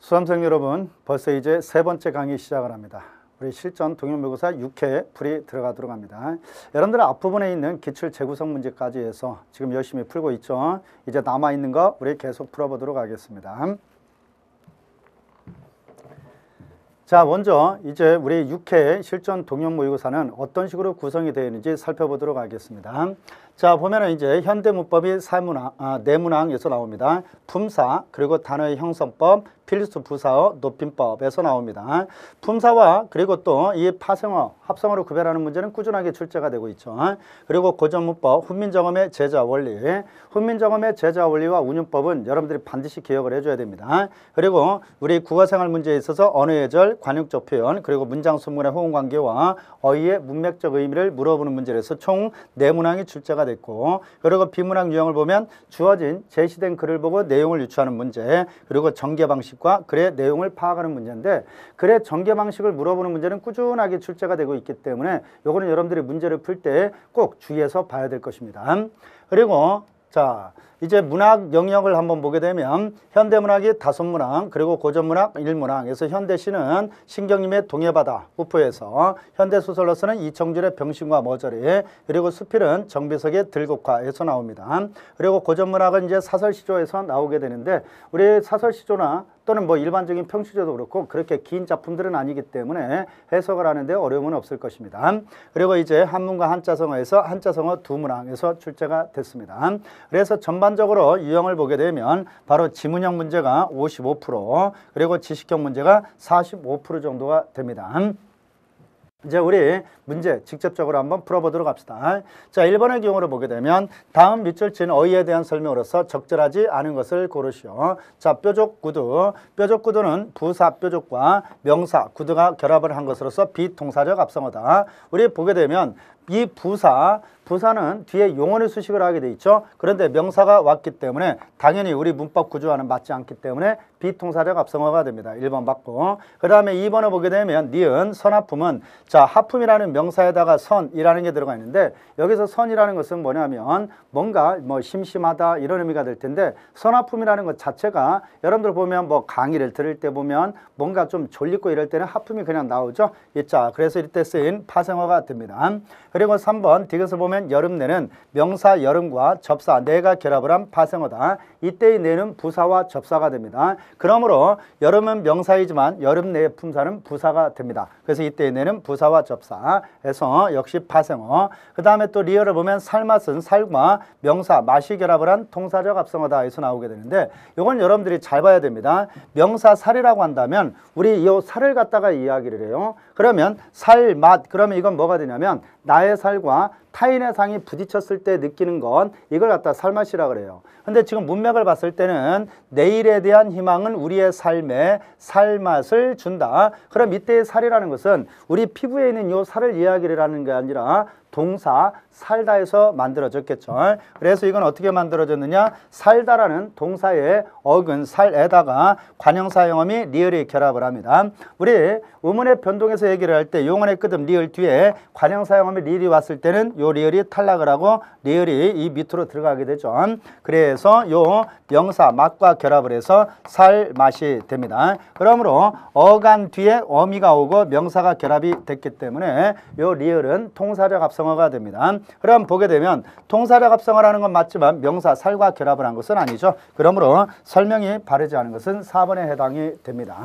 수험생 여러분, 벌써 이제 세 번째 강의 시작을 합니다. 우리 실전 동영모의사 6회 풀이 들어가도록 합니다. 여러분들 앞부분에 있는 기출 재구성 문제까지 해서 지금 열심히 풀고 있죠. 이제 남아있는 거 우리 계속 풀어보도록 하겠습니다. 자 먼저 이제 우리 6회 실전 동영 모의고사는 어떤 식으로 구성이 되어 있는지 살펴보도록 하겠습니다. 자 보면은 이제 현대문법이 사문항, 아, 네문항에서 나옵니다. 품사 그리고 단어의 형성법 필수 부사어 높임법에서 나옵니다. 품사와 그리고 또 이 파생어, 합성어로 구별하는 문제는 꾸준하게 출제가 되고 있죠. 그리고 고전문법, 훈민정음의 제자 원리, 훈민정음의 제자 원리와 운용법은 여러분들이 반드시 기억을 해줘야 됩니다. 그리고 우리 국어생활 문제에 있어서 언어예절, 관용적 표현, 그리고 문장 소문의 호응관계와 어휘의 문맥적 의미를 물어보는 문제에서 총 네 문항이 출제가 됐고 그리고 비문항 유형을 보면 주어진 제시된 글을 보고 내용을 유추하는 문제, 그리고 전개 방식 방식과 글의 내용을 파악하는 문제인데 글의 전개 방식을 물어보는 문제는 꾸준하게 출제가 되고 있기 때문에 요거는 여러분들이 문제를 풀 때 꼭 주의해서 봐야 될 것입니다. 그리고 자 이제 문학 영역을 한번 보게 되면 현대문학이 다섯문학 그리고 고전문학 일문학에서 현대시는 신경님의 동해바다 후포에서 현대소설로서는 이청준의 병신과 머저리 그리고 수필은 정비석의 들국화에서 나옵니다. 그리고 고전문학은 이제 사설시조에서 나오게 되는데 우리 사설시조나 또는 뭐 일반적인 평시조도 그렇고 그렇게 긴 작품들은 아니기 때문에 해석을 하는데 어려움은 없을 것입니다. 그리고 이제 한문과 한자성어에서 한자성어 두문항에서 출제가 됐습니다. 그래서 전반 전반적으로 유형을 보게 되면 바로 지문형 문제가 55% 그리고 지식형 문제가 45% 정도가 됩니다. 이제 우리 문제 직접적으로 한번 풀어보도록 합시다. 자, 1번의 경우를 보게 되면 다음 밑줄 친 어휘에 대한 설명으로서 적절하지 않은 것을 고르시오. 자, 뾰족 구두. 뾰족 구두는 부사 뾰족과 명사 구두가 결합을 한 것으로서 비통사적 합성어다. 우리 보게 되면 이 부사, 부사는 뒤에 용언의 수식을 하게 돼 있죠. 그런데 명사가 왔기 때문에 당연히 우리 문법 구조와는 맞지 않기 때문에 비통사적 앞성어가 됩니다. 1번 받고그 다음에 2번을 보게 되면 니은, 선하품은 자 하품이라는 명사에다가 선이라는 게 들어가 있는데 여기서 선이라는 것은 뭐냐면 뭔가 뭐 심심하다 이런 의미가 될 텐데 선하품이라는 것 자체가 여러분들 보면 뭐 강의를 들을 때 보면 뭔가 좀 졸리고 이럴 때는 하품이 그냥 나오죠. 자 그래서 이때 쓰인 파생어가 됩니다. 그리고 3번 디귿을 보면 여름 내는 명사 여름과 접사 내가 결합을 한 파생어다. 이때의 내는 부사와 접사가 됩니다. 그러므로 여름은 명사이지만 여름 내의 품사는 부사가 됩니다. 그래서 이때의 내는 부사와 접사에서 역시 파생어. 그 다음에 또 리얼을 보면 살맛은 살과 명사 맛이 결합을 한 동사적 합성어다 해서 나오게 되는데 이건 여러분들이 잘 봐야 됩니다. 명사 살이라고 한다면 우리 이 살을 갖다가 이야기를 해요. 그러면 살맛 그러면 이건 뭐가 되냐면 나의 살과 타인의 상이 부딪혔을 때 느끼는 건 이걸 갖다 살맛이라 그래요. 근데 지금 문맥을 봤을 때는 내일에 대한 희망은 우리의 삶에 살맛을 준다. 그럼 이때의 살이라는 것은 우리 피부에 있는 요 살을 이야기를 하는 게 아니라 동사 살다에서 만들어졌겠죠. 그래서 이건 어떻게 만들어졌느냐? 살다라는 동사의 어근 살에다가 관형사 형어미 리을이 결합을 합니다. 우리 의문의 변동에서 얘기를 할 때 용언의 끝음 리을 뒤에 관형사 형어미 리을이 왔을 때는 요 리을이 탈락을 하고 리을이 이 밑으로 들어가게 되죠. 그래서 요 명사 맛과 결합을 해서 살 맛이 됩니다. 그러므로 어간 뒤에 어미가 오고 명사가 결합이 됐기 때문에 요 리을은 통사적 합성어가 됩니다. 그럼 보게 되면 동사력 합성을 하는 건 맞지만 명사 살과 결합을 한 것은 아니죠. 그러므로 설명이 바르지 않은 것은 4번에 해당이 됩니다.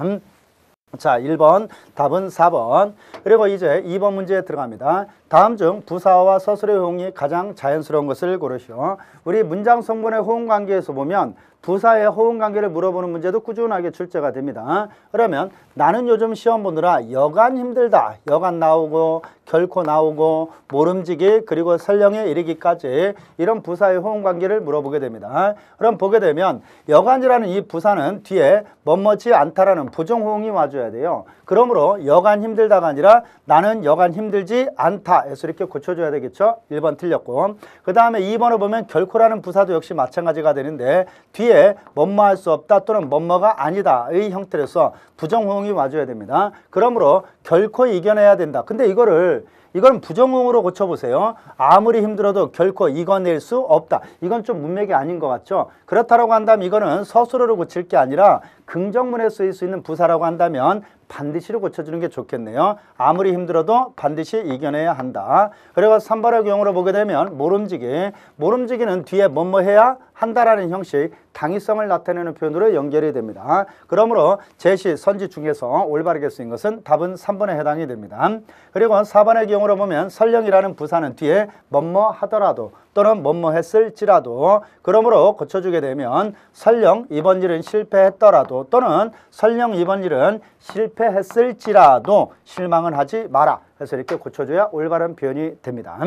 자, 1번 답은 4번. 그리고 이제 2번 문제에 들어갑니다. 다음 중 부사와 서술의 호응이 가장 자연스러운 것을 고르시오. 우리 문장 성분의 호응 관계에서 보면 부사의 호응 관계를 물어보는 문제도 꾸준하게 출제가 됩니다. 그러면 나는 요즘 시험 보느라 여간 힘들다. 여간 나오고 결코 나오고 모름지기 그리고 설령에 이르기까지 이런 부사의 호응 관계를 물어보게 됩니다. 그럼 보게 되면 여간이라는 이 부사는 뒤에 멋머지 않다라는 부정 호응이 와줘야 돼요. 그러므로 여간 힘들다가 아니라 나는 여간 힘들지 않다. 에서 이렇게 고쳐줘야 되겠죠. 1번 틀렸고. 그 다음에 2번을 보면 결코라는 부사도 역시 마찬가지가 되는데 뒤에 뭐 뭐 할 수 없다 또는 뭐뭐가 아니다의 형태로서 부정호응이 와줘야 됩니다. 그러므로 결코 이겨내야 된다. 근데 이거를 이건 부정형으로 고쳐보세요. 아무리 힘들어도 결코 이겨낼 수 없다. 이건 좀 문맥이 아닌 것 같죠? 그렇다라고 한다면 이거는 서술어로 고칠 게 아니라 긍정문에 쓰일 수 있는 부사라고 한다면 반드시로 고쳐주는 게 좋겠네요. 아무리 힘들어도 반드시 이겨내야 한다. 그리고 3번의 경우로 보게 되면 모름지기. 모름지기는 뒤에 뭐 뭐 해야 한다라는 형식 당위성을 나타내는 표현으로 연결이 됩니다. 그러므로 제시, 선지 중에서 올바르게 쓰인 것은 답은 3번에 해당이 됩니다. 그리고 4번의 경우로 보면 설령이라는 부사는 뒤에 뭐뭐 하더라도 또는 뭐뭐 했을지라도 그러므로 고쳐주게 되면 설령 이번 일은 실패했더라도 또는 설령 이번 일은 실패했을지라도 실망은 하지 마라 해서 이렇게 고쳐줘야 올바른 표현이 됩니다.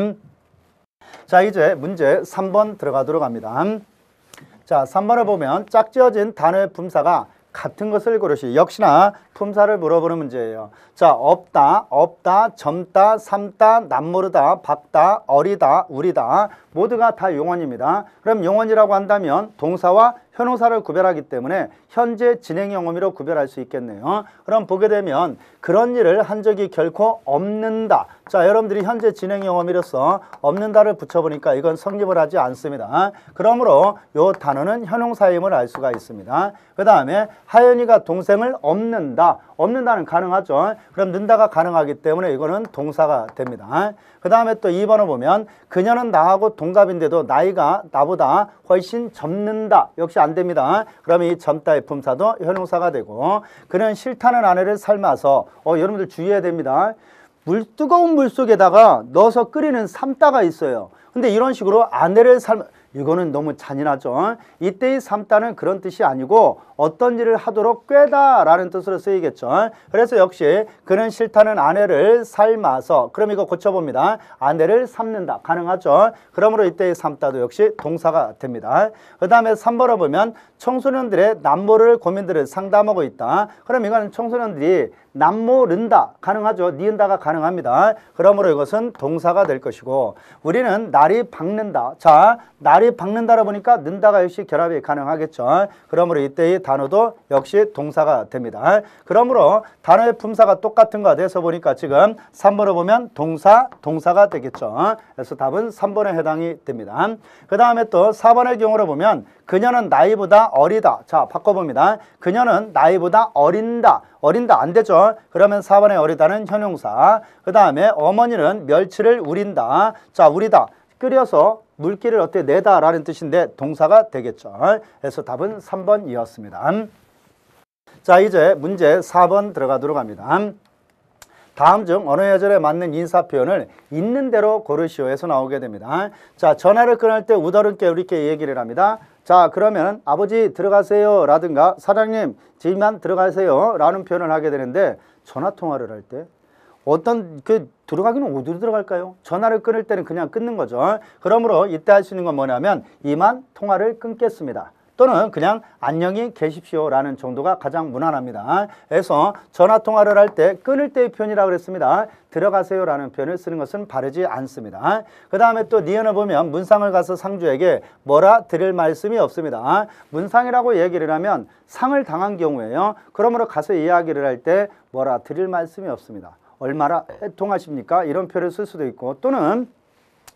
자 이제 문제 3번 들어가도록 합니다. 자, 3번을 보면 짝지어진 단어의 품사가 같은 것을 고르시 역시나 품사를 물어보는 문제예요. 자, 없다, 없다, 젊다, 삶다, 남모르다, 밝다 어리다, 우리다 모두가 다 용언입니다. 그럼 용언이라고 한다면 동사와 현우사를 구별하기 때문에 현재 진행형음으로 구별할 수 있겠네요. 그럼 보게 되면 그런 일을 한 적이 결코 없는다. 자, 여러분들이 현재 진행형음으로서 없는다를 붙여보니까 이건 성립을 하지 않습니다. 그러므로 요 단어는 현우사임을알 수가 있습니다. 그 다음에 하연이가 동생을 없는다. 없는다는 가능하죠. 그럼 는다가 가능하기 때문에 이거는 동사가 됩니다. 그 다음에 또 2번을 보면 그녀는 나하고 동갑인데도 나이가 나보다 훨씬 젊는다. 역시 안 됩니다. 그러면 이 젊다의 품사도 현용사가 되고 그는 싫다는 아내를 삶아서 어 여러분들 주의해야 됩니다. 물 뜨거운 물 속에다가 넣어서 끓이는 삶다가 있어요. 근데 이런 식으로 아내를 삶 이거는 너무 잔인하죠. 이때의 삶다는 그런 뜻이 아니고 어떤 일을 하도록 꾀다라는 뜻으로 쓰이겠죠. 그래서 역시 그는 싫다는 아내를 삶아서 그럼 이거 고쳐봅니다. 아내를 삶는다 가능하죠. 그러므로 이때의 삶다도 역시 동사가 됩니다. 그 다음에 삼번을 보면 청소년들의 남모를 고민들을 상담하고 있다. 그럼 이거는 청소년들이 남모른다 가능하죠. 니은다가 가능합니다. 그러므로 이것은 동사가 될 것이고 우리는 날이 박는다. 자 날이 박는다라 보니까 는다가 역시 결합이 가능하겠죠. 그러므로 이때의 단어도 역시 동사가 됩니다. 그러므로 단어의 품사가 똑같은 거 돼서 보니까 지금 3번을 보면 동사, 동사가 되겠죠. 그래서 답은 3번에 해당이 됩니다. 그 다음에 또 4번의 경우를 보면 그녀는 나이보다 어리다. 자, 바꿔봅니다. 그녀는 나이보다 어린다. 어린다 안 되죠. 그러면 4번의 어리다는 현용사. 그 다음에 어머니는 멸치를 우린다. 자, 우리다. 끓여서 물기를 어떻게 내다라는 뜻인데 동사가 되겠죠. 그래서 답은 3번이었습니다. 자 이제 문제 4번 들어가도록 합니다. 다음 중 어느 예절에 맞는 인사 표현을 있는 대로 고르시오에서 나오게 됩니다. 자 전화를 끊을 때 우더른께 우리께 얘기를 합니다. 자 그러면 아버지 들어가세요 라든가 사장님 집만 들어가세요 라는 표현을 하게 되는데 전화 통화를 할때 어떤 그 들어가기는 어디로 들어갈까요? 전화를 끊을 때는 그냥 끊는 거죠. 그러므로 이때 할 수 있는 건 뭐냐면 이만 통화를 끊겠습니다. 또는 그냥 안녕히 계십시오라는 정도가 가장 무난합니다. 그래서 전화 통화를 할 때 끊을 때의 표현이라고 그랬습니다. 들어가세요라는 표현을 쓰는 것은 바르지 않습니다. 그 다음에 또 니은을 보면 문상을 가서 상주에게 뭐라 드릴 말씀이 없습니다. 문상이라고 얘기를 하면 상을 당한 경우에요 그러므로 가서 이야기를 할 때 뭐라 드릴 말씀이 없습니다. 얼마나 애통하십니까? 이런 표를 쓸 수도 있고 또는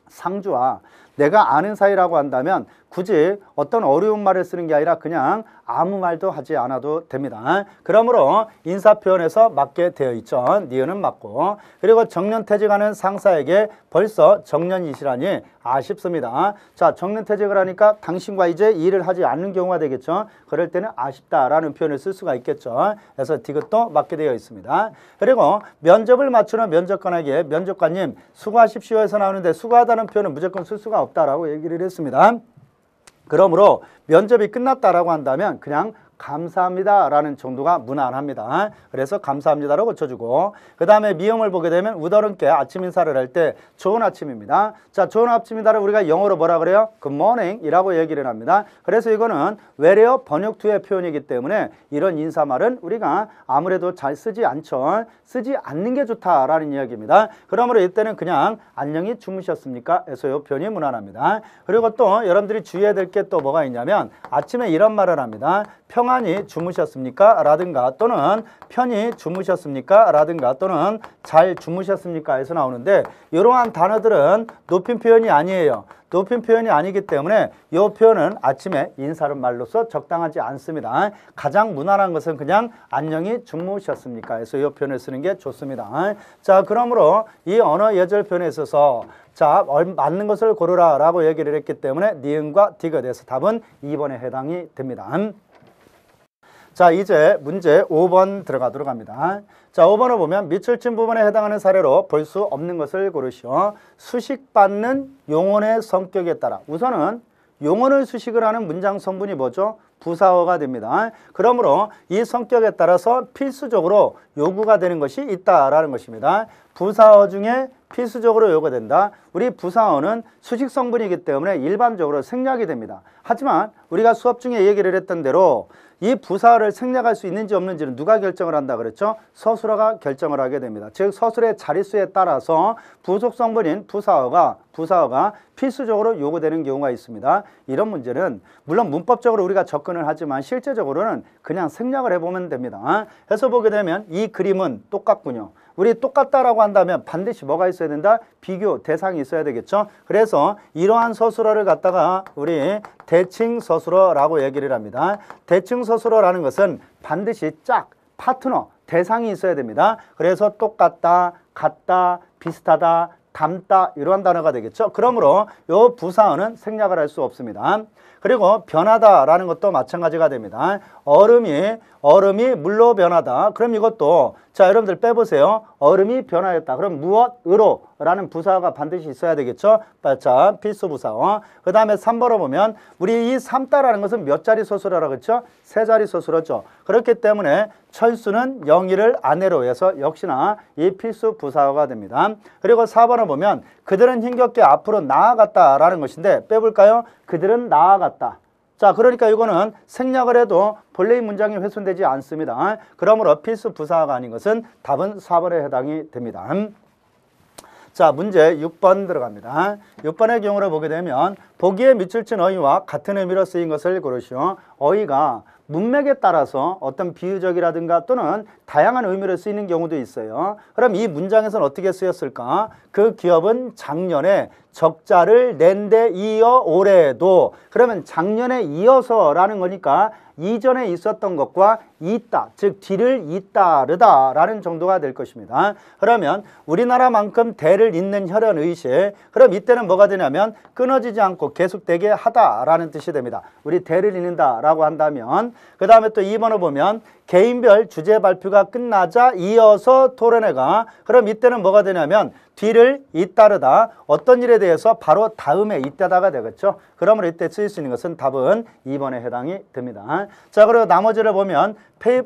상주와 내가 아는 사이라고 한다면 굳이 어떤 어려운 말을 쓰는 게 아니라 그냥 아무 말도 하지 않아도 됩니다. 그러므로 인사표현에서 맞게 되어 있죠. 니은은 맞고 그리고 정년퇴직하는 상사에게 벌써 정년이시라니 아쉽습니다. 자 정년퇴직을 하니까 당신과 이제 일을 하지 않는 경우가 되겠죠. 그럴 때는 아쉽다라는 표현을 쓸 수가 있겠죠. 그래서 디귿도 맞게 되어 있습니다. 그리고 면접을 맞추는 면접관에게 면접관님 수고하십시오 해서 나오는데 수고하다는 표현은 무조건 쓸 수가 없다라고 얘기를 했습니다. 그러므로 면접이 끝났다라고 한다면 그냥 감사합니다 라는 정도가 무난합니다. 그래서 감사합니다라고 고쳐주고 그 다음에 미음을 보게 되면 우더른께 아침 인사를 할 때 좋은 아침입니다. 자 좋은 아침입니다를 우리가 영어로 뭐라 그래요? Good morning 이라고 얘기를 합니다. 그래서 이거는 외래어 번역투의 표현이기 때문에 이런 인사말은 우리가 아무래도 잘 쓰지 않죠. 쓰지 않는 게 좋다라는 이야기입니다. 그러므로 이때는 그냥 안녕히 주무셨습니까? 에서요 표현이 무난합니다. 그리고 또 여러분들이 주의해야 될 게 또 뭐가 있냐면 아침에 이런 말을 합니다. 평 평안히 주무셨습니까? 라든가 또는 편히 주무셨습니까? 라든가 또는 잘 주무셨습니까? 에서 나오는데 이러한 단어들은 높임 표현이 아니에요. 높임 표현이 아니기 때문에 이 표현은 아침에 인사를 말로써 적당하지 않습니다. 가장 무난한 것은 그냥 안녕히 주무셨습니까? 해서 이 표현을 쓰는 게 좋습니다. 자 그러므로 이 언어 예절 표현에 있어서 자 맞는 것을 고르라라고 얘기를 했기 때문에 니은과 디귿에서 답은 2번에 해당이 됩니다. 자 이제 문제 5번 들어가도록 합니다. 자 5번을 보면 밑을 친 부분에 해당하는 사례로 볼 수 없는 것을 고르시오. 수식받는 용언의 성격에 따라 우선은 용언을 수식을 하는 문장 성분이 뭐죠? 부사어가 됩니다. 그러므로 이 성격에 따라서 필수적으로 요구가 되는 것이 있다라는 것입니다. 부사어 중에 필수적으로 요구된다. 우리 부사어는 수식 성분이기 때문에 일반적으로 생략이 됩니다. 하지만 우리가 수업 중에 얘기를 했던 대로 이 부사를 생략할 수 있는지 없는지는 누가 결정을 한다 그랬죠? 서술어가 결정을 하게 됩니다. 즉 서술의 자릿수에 따라서 부속 성분인 부사어가 부사어가 필수적으로 요구되는 경우가 있습니다. 이런 문제는 물론 문법적으로 우리가 접근을 하지만 실제적으로는 그냥 생략을 해보면 됩니다. 해서 보게 되면 이 그림은 똑같군요. 우리 똑같다라고 한다면 반드시 뭐가 있어야 된다? 비교 대상이 있어야 되겠죠. 그래서 이러한 서술어를 갖다가 우리 대칭 서술어라고 얘기를 합니다. 대칭 서술어라는 것은 반드시 짝, 파트너, 대상이 있어야 됩니다. 그래서 똑같다, 같다, 비슷하다, 닮다 이러한 단어가 되겠죠. 그러므로 요 부사어는 생략을 할 수 없습니다. 그리고 변하다라는 것도 마찬가지가 됩니다. 얼음이 얼음이 물로 변하다. 그럼 이것도 자 여러분들 빼보세요. 얼음이 변하였다. 그럼 무엇으로 라는 부사가 반드시 있어야 되겠죠. 자 필수 부사. 어. 그 다음에 3번으로 보면 우리 이삼다라는 것은 몇 자리 소수라고 그랬죠? 세 자리 소수였죠. 그렇기 때문에 철수는 영일을 아내로 해서 역시나 이 필수 부사가 됩니다. 그리고 4번을 보면 그들은 힘겹게 앞으로 나아갔다라는 것인데 빼볼까요? 그들은 나아갔다. 났다. 자 그러니까 이거는 생략을 해도 본래의 문장이 훼손되지 않습니다. 그러므로 필수 부사가 아닌 것은 답은 4번에 해당이 됩니다. 자 문제 6번 들어갑니다. 6번의 경우를 보게 되면 보기에 미칠친 어휘와 같은 의미로 쓰인 것을 고르시오. 어휘가 문맥에 따라서 어떤 비유적이라든가 또는 다양한 의미로 쓰이는 경우도 있어요. 그럼 이 문장에서는 어떻게 쓰였을까? 그 기업은 작년에 적자를 낸 데 이어 올해도 그러면 작년에 이어서라는 거니까 이전에 있었던 것과 있다 즉 뒤를 잇따르다 라는 정도가 될 것입니다 그러면 우리나라만큼 대를 잇는 혈연의식 그럼 이때는 뭐가 되냐면 끊어지지 않고 계속되게 하다 라는 뜻이 됩니다 우리 대를 잇는다 라고 한다면 그 다음에 또 2번을 보면 개인별 주제 발표가 끝나자 이어서 토론회가 그럼 이때는 뭐가 되냐면 뒤를 잇따르다 어떤 일에 대해서 바로 다음에 잇따다가 되겠죠. 그러므로 이때 쓰일 수 있는 것은 답은 2번에 해당이 됩니다. 자 그리고 나머지를 보면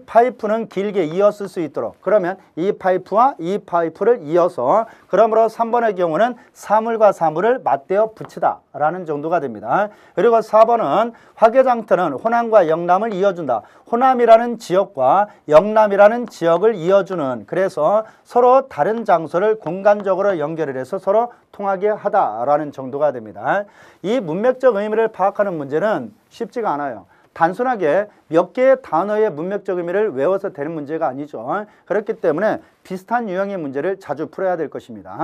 파이프는 길게 이어 쓸수 있도록 그러면 이 파이프와 이 파이프를 이어서 그러므로 3번의 경우는 사물과 사물을 맞대어 붙이다 라는 정도가 됩니다. 그리고 4번은 화개장터는 호남과 영남을 이어준다. 호남이라는 지역과 영남이라는 지역을 이어주는 그래서 서로 다른 장소를 공간적으로 연결을 해서 서로 통하게 하다라는 정도가 됩니다. 이 문맥적 의미를 파악하는 문제는 쉽지가 않아요. 단순하게 몇 개의 단어의 문맥적 의미를 외워서 되는 문제가 아니죠. 그렇기 때문에 비슷한 유형의 문제를 자주 풀어야 될 것입니다.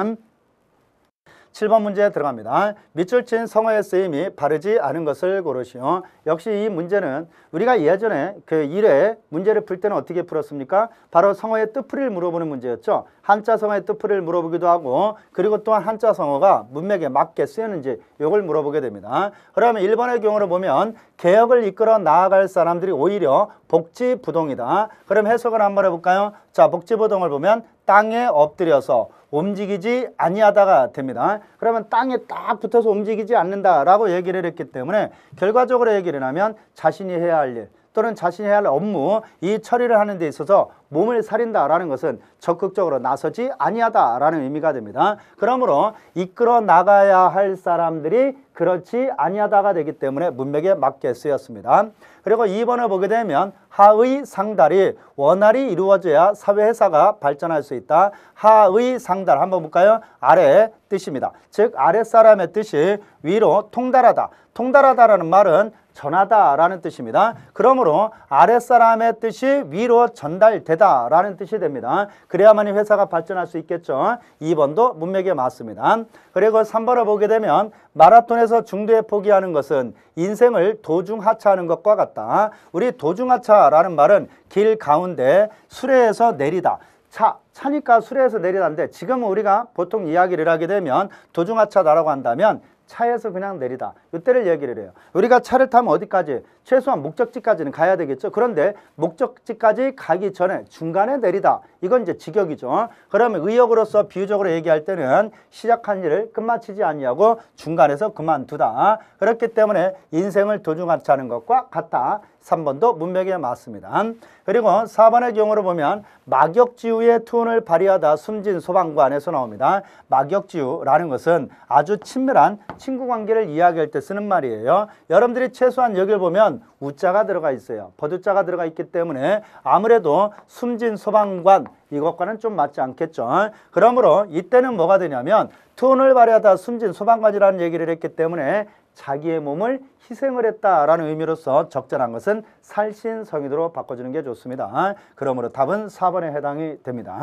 칠번 문제 들어갑니다. 밑줄 친 성어의 쓰임이 바르지 않은 것을 고르시오. 역시 이 문제는 우리가 예전에 그 1회 문제를 풀 때는 어떻게 풀었습니까? 바로 성어의 뜻풀이를 물어보는 문제였죠. 한자 성어의 뜻풀이를 물어보기도 하고 그리고 또한 한자 성어가 문맥에 맞게 쓰였는지 이걸 물어보게 됩니다. 그러면 일번의 경우를 보면 개혁을 이끌어 나아갈 사람들이 오히려 복지부동이다. 그럼 해석을 한번 해볼까요? 자, 복지부동을 보면 땅에 엎드려서 움직이지 아니하다가 됩니다. 그러면 땅에 딱 붙어서 움직이지 않는다라고 얘기를 했기 때문에 결과적으로 얘기를 하면 자신이 해야 할 일, 또는 자신이 해야 할 업무 이 처리를 하는 데 있어서 몸을 살인다라는 것은 적극적으로 나서지 아니하다라는 의미가 됩니다. 그러므로 이끌어 나가야 할 사람들이 그렇지 아니하다가 되기 때문에 문맥에 맞게 쓰였습니다. 그리고 2번을 보게 되면 하의 상달이 원활히 이루어져야 사회회사가 발전할 수 있다. 하의 상달 한번 볼까요? 아래 뜻입니다. 즉 아랫사람의 뜻이 위로 통달하다. 통달하다라는 말은 전하다라는 뜻입니다. 그러므로 아랫사람의 뜻이 위로 전달되다라는 뜻이 됩니다. 그래야만 이 회사가 발전할 수 있겠죠. 2번도 문맥에 맞습니다. 그리고 3번을 보게 되면 마라톤에서 중도에 포기하는 것은 인생을 도중하차하는 것과 같다. 우리 도중하차라는 말은 길 가운데 수레에서 내리다. 차, 차니까 수레에서 내리는데 다 지금 우리가 보통 이야기를 하게 되면 도중하차다라고 한다면 차에서 그냥 내리다. 이때를 얘기를 해요. 우리가 차를 타면 어디까지? 최소한 목적지까지는 가야 되겠죠. 그런데 목적지까지 가기 전에 중간에 내리다. 이건 이제 직역이죠. 그러면 의역으로서 비유적으로 얘기할 때는 시작한 일을 끝마치지 아니하고 중간에서 그만두다. 그렇기 때문에 인생을 도중하자는 것과 같다. 3번도 문맥에 맞습니다. 그리고 4번의 경우를 보면 막역지우의 투혼을 발휘하다 숨진 소방관에서 나옵니다. 막역지우라는 것은 아주 친밀한 친구관계를 이야기할 때 쓰는 말이에요. 여러분들이 최소한 여기를 보면 우자가 들어가 있어요. 버드자가 들어가 있기 때문에 아무래도 숨진 소방관 이것과는 좀 맞지 않겠죠. 그러므로 이때는 뭐가 되냐면 투혼을 발휘하다 숨진 소방관이라는 얘기를 했기 때문에 자기의 몸을 희생을 했다라는 의미로서 적절한 것은 살신성도로 바꿔주는 게 좋습니다. 그러므로 답은 4번에 해당이 됩니다.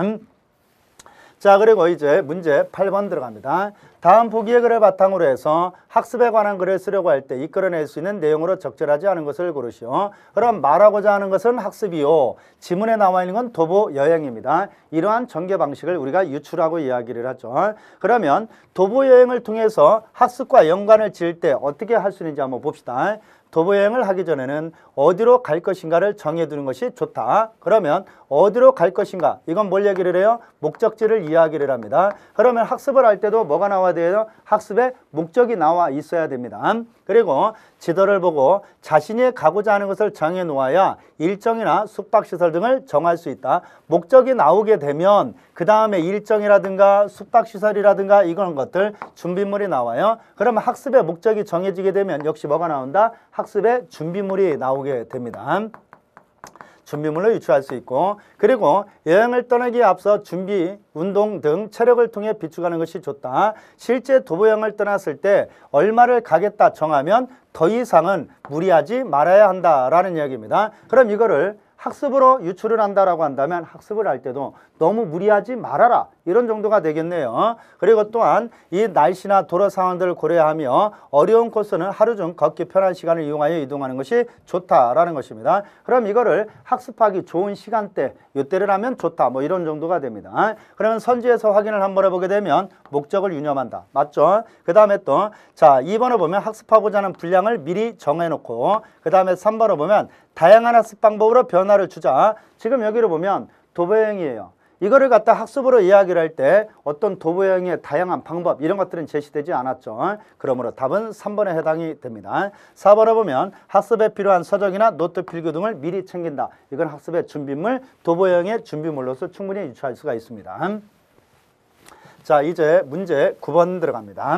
자 그리고 이제 문제 8번 들어갑니다. 다음 보기의 글을 바탕으로 해서 학습에 관한 글을 쓰려고 할 때 이끌어낼 수 있는 내용으로 적절하지 않은 것을 고르시오. 그럼 말하고자 하는 것은 학습이요. 지문에 나와 있는 건 도보 여행입니다. 이러한 전개 방식을 우리가 유출하고 이야기를 하죠. 그러면 도보 여행을 통해서 학습과 연관을 지을 때 어떻게 할 수 있는지 한번 봅시다. 도보 여행을 하기 전에는 어디로 갈 것인가를 정해두는 것이 좋다. 그러면 어디로 갈 것인가? 이건 뭘 얘기를 해요? 목적지를 이야기를 합니다. 그러면 학습을 할 때도 뭐가 나와야 돼요? 학습의 목적이 나와 있어야 됩니다. 그리고 지도를 보고 자신이 가고자 하는 것을 정해놓아야 일정이나 숙박시설 등을 정할 수 있다. 목적이 나오게 되면 그 다음에 일정이라든가 숙박시설이라든가 이런 것들 준비물이 나와요. 그러면 학습의 목적이 정해지게 되면 역시 뭐가 나온다? 학습의 준비물이 나오게 됩니다. 준비물로 유추할 수 있고 그리고 여행을 떠나기에 앞서 준비, 운동 등 체력을 통해 비축하는 것이 좋다. 실제 도보여행을 떠났을 때 얼마를 가겠다 정하면 더 이상은 무리하지 말아야 한다라는 이야기입니다. 그럼 이거를 학습으로 유출을 한다라고 한다면 학습을 할 때도 너무 무리하지 말아라 이런 정도가 되겠네요 어? 그리고 또한 이 날씨나 도로 상황들을 고려하며 어려운 코스는 하루 중 걷기 편한 시간을 이용하여 이동하는 것이 좋다라는 것입니다 그럼 이거를 학습하기 좋은 시간대 이때를 하면 좋다 뭐 이런 정도가 됩니다 어? 그러면 선지에서 확인을 한번 해보게 되면 목적을 유념한다 맞죠 그 다음에 또자 2번을 보면 학습하고자 하는 분량을 미리 정해놓고 그 다음에 3번을 보면 다양한 학습 방법으로 변화를 주자 지금 여기를 보면 도보여행이에요 이거를 갖다 학습으로 이야기를 할 때 어떤 도보형의 다양한 방법 이런 것들은 제시되지 않았죠. 그러므로 답은 3번에 해당이 됩니다. 4번에 보면 학습에 필요한 서적이나 노트 필기 등을 미리 챙긴다. 이건 학습의 준비물, 도보형의 준비물로서 충분히 유추할 수가 있습니다. 자, 이제 문제 9번 들어갑니다.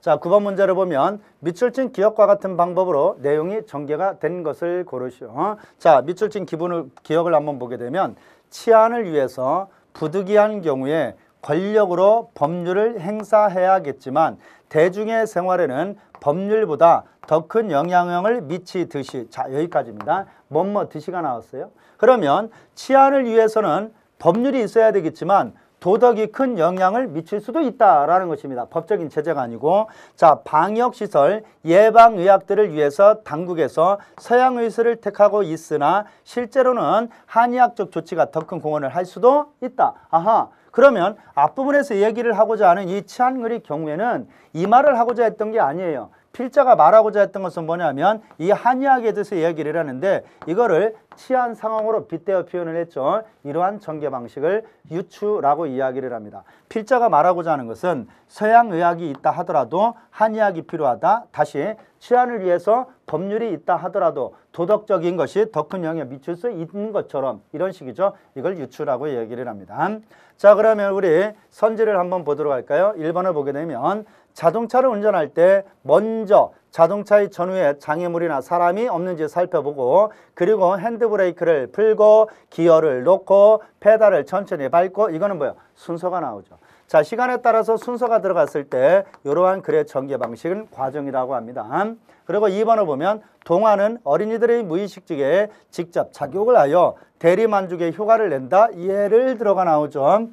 자, 9번 문제를 보면 밑줄 친 기억과 같은 방법으로 내용이 전개가 된 것을 고르시오. 자, 밑줄 친 기분을, 기억을 한번 보게 되면 치안을 위해서 부득이한 경우에 권력으로 법률을 행사해야겠지만 대중의 생활에는 법률보다 더 큰 영향을 미치듯이 자 여기까지입니다. 뭐뭐 드시가 나왔어요. 그러면 치안을 위해서는 법률이 있어야 되겠지만 도덕이 큰 영향을 미칠 수도 있다라는 것입니다. 법적인 제재가 아니고 자 방역시설 예방의학들을 위해서 당국에서 서양의술을 택하고 있으나 실제로는 한의학적 조치가 더 큰 공헌을 할 수도 있다. 아하 그러면 앞부분에서 얘기를 하고자 하는 이 치안글의 경우에는 이 말을 하고자 했던 게 아니에요. 필자가 말하고자 했던 것은 뭐냐면 이 한의학에 대해서 이야기를 하는데 이거를 치안 상황으로 빗대어 표현을 했죠. 이러한 전개 방식을 유추라고 이야기를 합니다. 필자가 말하고자 하는 것은 서양 의학이 있다 하더라도 한의학이 필요하다. 다시 치안을 위해서 법률이 있다 하더라도 도덕적인 것이 더 큰 영향을 미칠 수 있는 것처럼 이런 식이죠. 이걸 유추라고 얘기를 합니다. 자 그러면 우리 선지를 한번 보도록 할까요? 1번을 보게 되면 자동차를 운전할 때 먼저 자동차의 전후에 장애물이나 사람이 없는지 살펴보고 그리고 핸드브레이크를 풀고 기어를 놓고 페달을 천천히 밟고 이거는 뭐야 순서가 나오죠. 자 시간에 따라서 순서가 들어갔을 때 이러한 글의 전개 방식은 과정이라고 합니다. 그리고 2번을 보면 동화는 어린이들의 무의식적에 직접 작용을 하여 대리만족의 효과를 낸다. 예를 들어가 나오죠.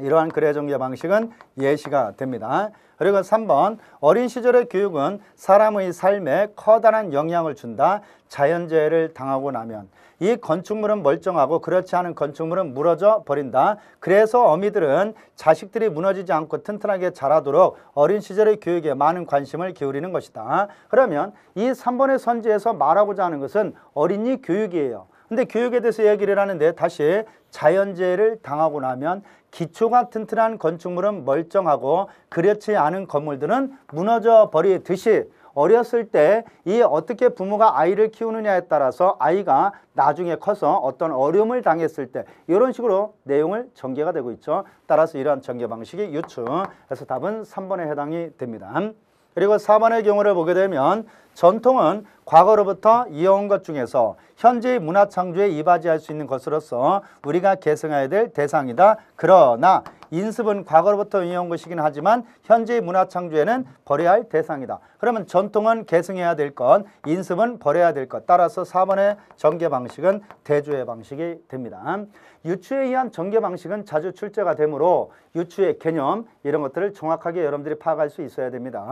이러한 그래 전개 방식은 예시가 됩니다. 그리고 3번 어린 시절의 교육은 사람의 삶에 커다란 영향을 준다. 자연재해를 당하고 나면 이 건축물은 멀쩡하고 그렇지 않은 건축물은 무너져 버린다. 그래서 어미들은 자식들이 무너지지 않고 튼튼하게 자라도록 어린 시절의 교육에 많은 관심을 기울이는 것이다. 그러면 이 3번의 선지에서 말하고자 하는 것은 어린이 교육이에요. 근데 교육에 대해서 얘기를 하는데 다시 자연재해를 당하고 나면 기초가 튼튼한 건축물은 멀쩡하고 그렇지 않은 건물들은 무너져 버리듯이 어렸을 때 이 어떻게 부모가 아이를 키우느냐에 따라서 아이가 나중에 커서 어떤 어려움을 당했을 때 이런 식으로 내용을 전개가 되고 있죠. 따라서 이러한 전개 방식이 유추. 그래서 답은 삼번에 해당이 됩니다. 그리고 사번의 경우를 보게 되면 전통은 과거로부터 이어온 것 중에서 현재의 문화 창조에 이바지할 수 있는 것으로서 우리가 계승해야 될 대상이다. 그러나 인습은 과거로부터 이어온 것이긴 하지만 현재의 문화 창조에는 버려야 할 대상이다. 그러면 전통은 계승해야 될 것, 인습은 버려야 될 것. 따라서 4번의 전개 방식은 대조의 방식이 됩니다. 유추에 의한 전개 방식은 자주 출제가 되므로 유추의 개념 이런 것들을 정확하게 여러분들이 파악할 수 있어야 됩니다.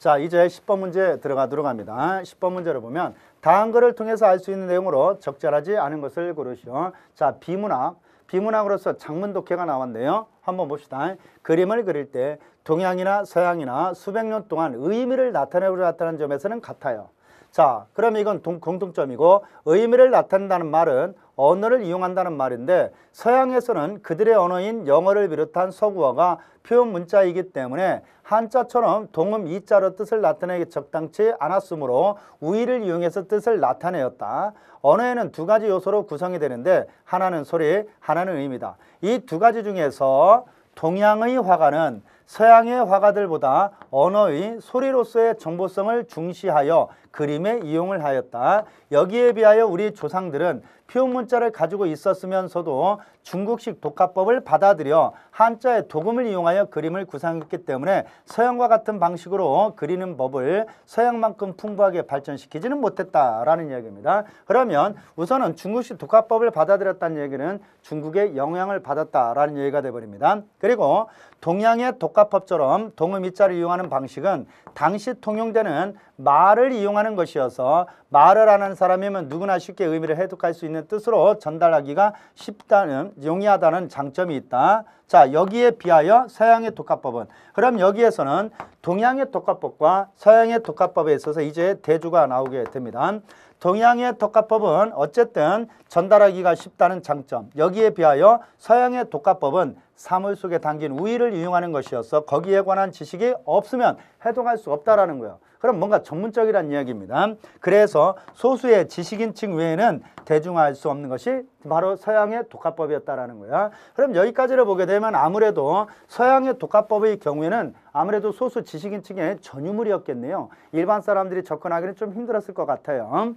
자, 이제 10번 문제 들어가도록 합니다. 10번 문제를 보면 다음 글을 통해서 알 수 있는 내용으로 적절하지 않은 것을 고르시오. 자, 비문학. 비문학으로서 장문 독해가 나왔네요. 한번 봅시다. 그림을 그릴 때 동양이나 서양이나 수백 년 동안 의미를 나타내고자 했다는 점에서는 같아요. 자, 그럼 이건 동, 공통점이고 의미를 나타낸다는 말은 언어를 이용한다는 말인데 서양에서는 그들의 언어인 영어를 비롯한 서구어가 표현 문자이기 때문에 한자처럼 동음 이자로 뜻을 나타내기 적당치 않았으므로 우위를 이용해서 뜻을 나타내었다. 언어에는 두 가지 요소로 구성이 되는데 하나는 소리, 하나는 의미다. 이 두 가지 중에서 동양의 화가는 서양의 화가들보다 언어의 소리로서의 정보성을 중시하여 그림에 이용을 하였다. 여기에 비하여 우리 조상들은 표현 문자를 가지고 있었으면서도 중국식 독화법을 받아들여 한자의 도금을 이용하여 그림을 구상했기 때문에 서양과 같은 방식으로 그리는 법을 서양만큼 풍부하게 발전시키지는 못했다라는 이야기입니다. 그러면 우선은 중국식 독화법을 받아들였다는 얘기는 중국의 영향을 받았다라는 얘기가 되버립니다. 그리고 동양의 독화법처럼 동음 이자를 이용하는 방식은 당시 통용되는 말을 이용하는 것이어서 말을 하는 사람이면 누구나 쉽게 의미를 해독할 수 있는 뜻으로 전달하기가 쉽다는 용이하다는 장점이 있다. 자 여기에 비하여 서양의 독합법은 그럼 여기에서는 동양의 독합법과 서양의 독합법에 있어서 이제 대조가 나오게 됩니다. 동양의 독합법은 어쨌든 전달하기가 쉽다는 장점 여기에 비하여 서양의 독합법은 사물 속에 담긴 우위를 이용하는 것이어서 거기에 관한 지식이 없으면 해독할 수 없다라는 거예요. 그럼 뭔가 전문적이란 이야기입니다. 그래서 소수의 지식인층 외에는 대중화할 수 없는 것이 바로 서양의 독과법이었다라는 거야. 그럼 여기까지를 보게 되면 아무래도 서양의 독과법의 경우에는 아무래도 소수 지식인층의 전유물이었겠네요. 일반 사람들이 접근하기는 좀 힘들었을 것 같아요.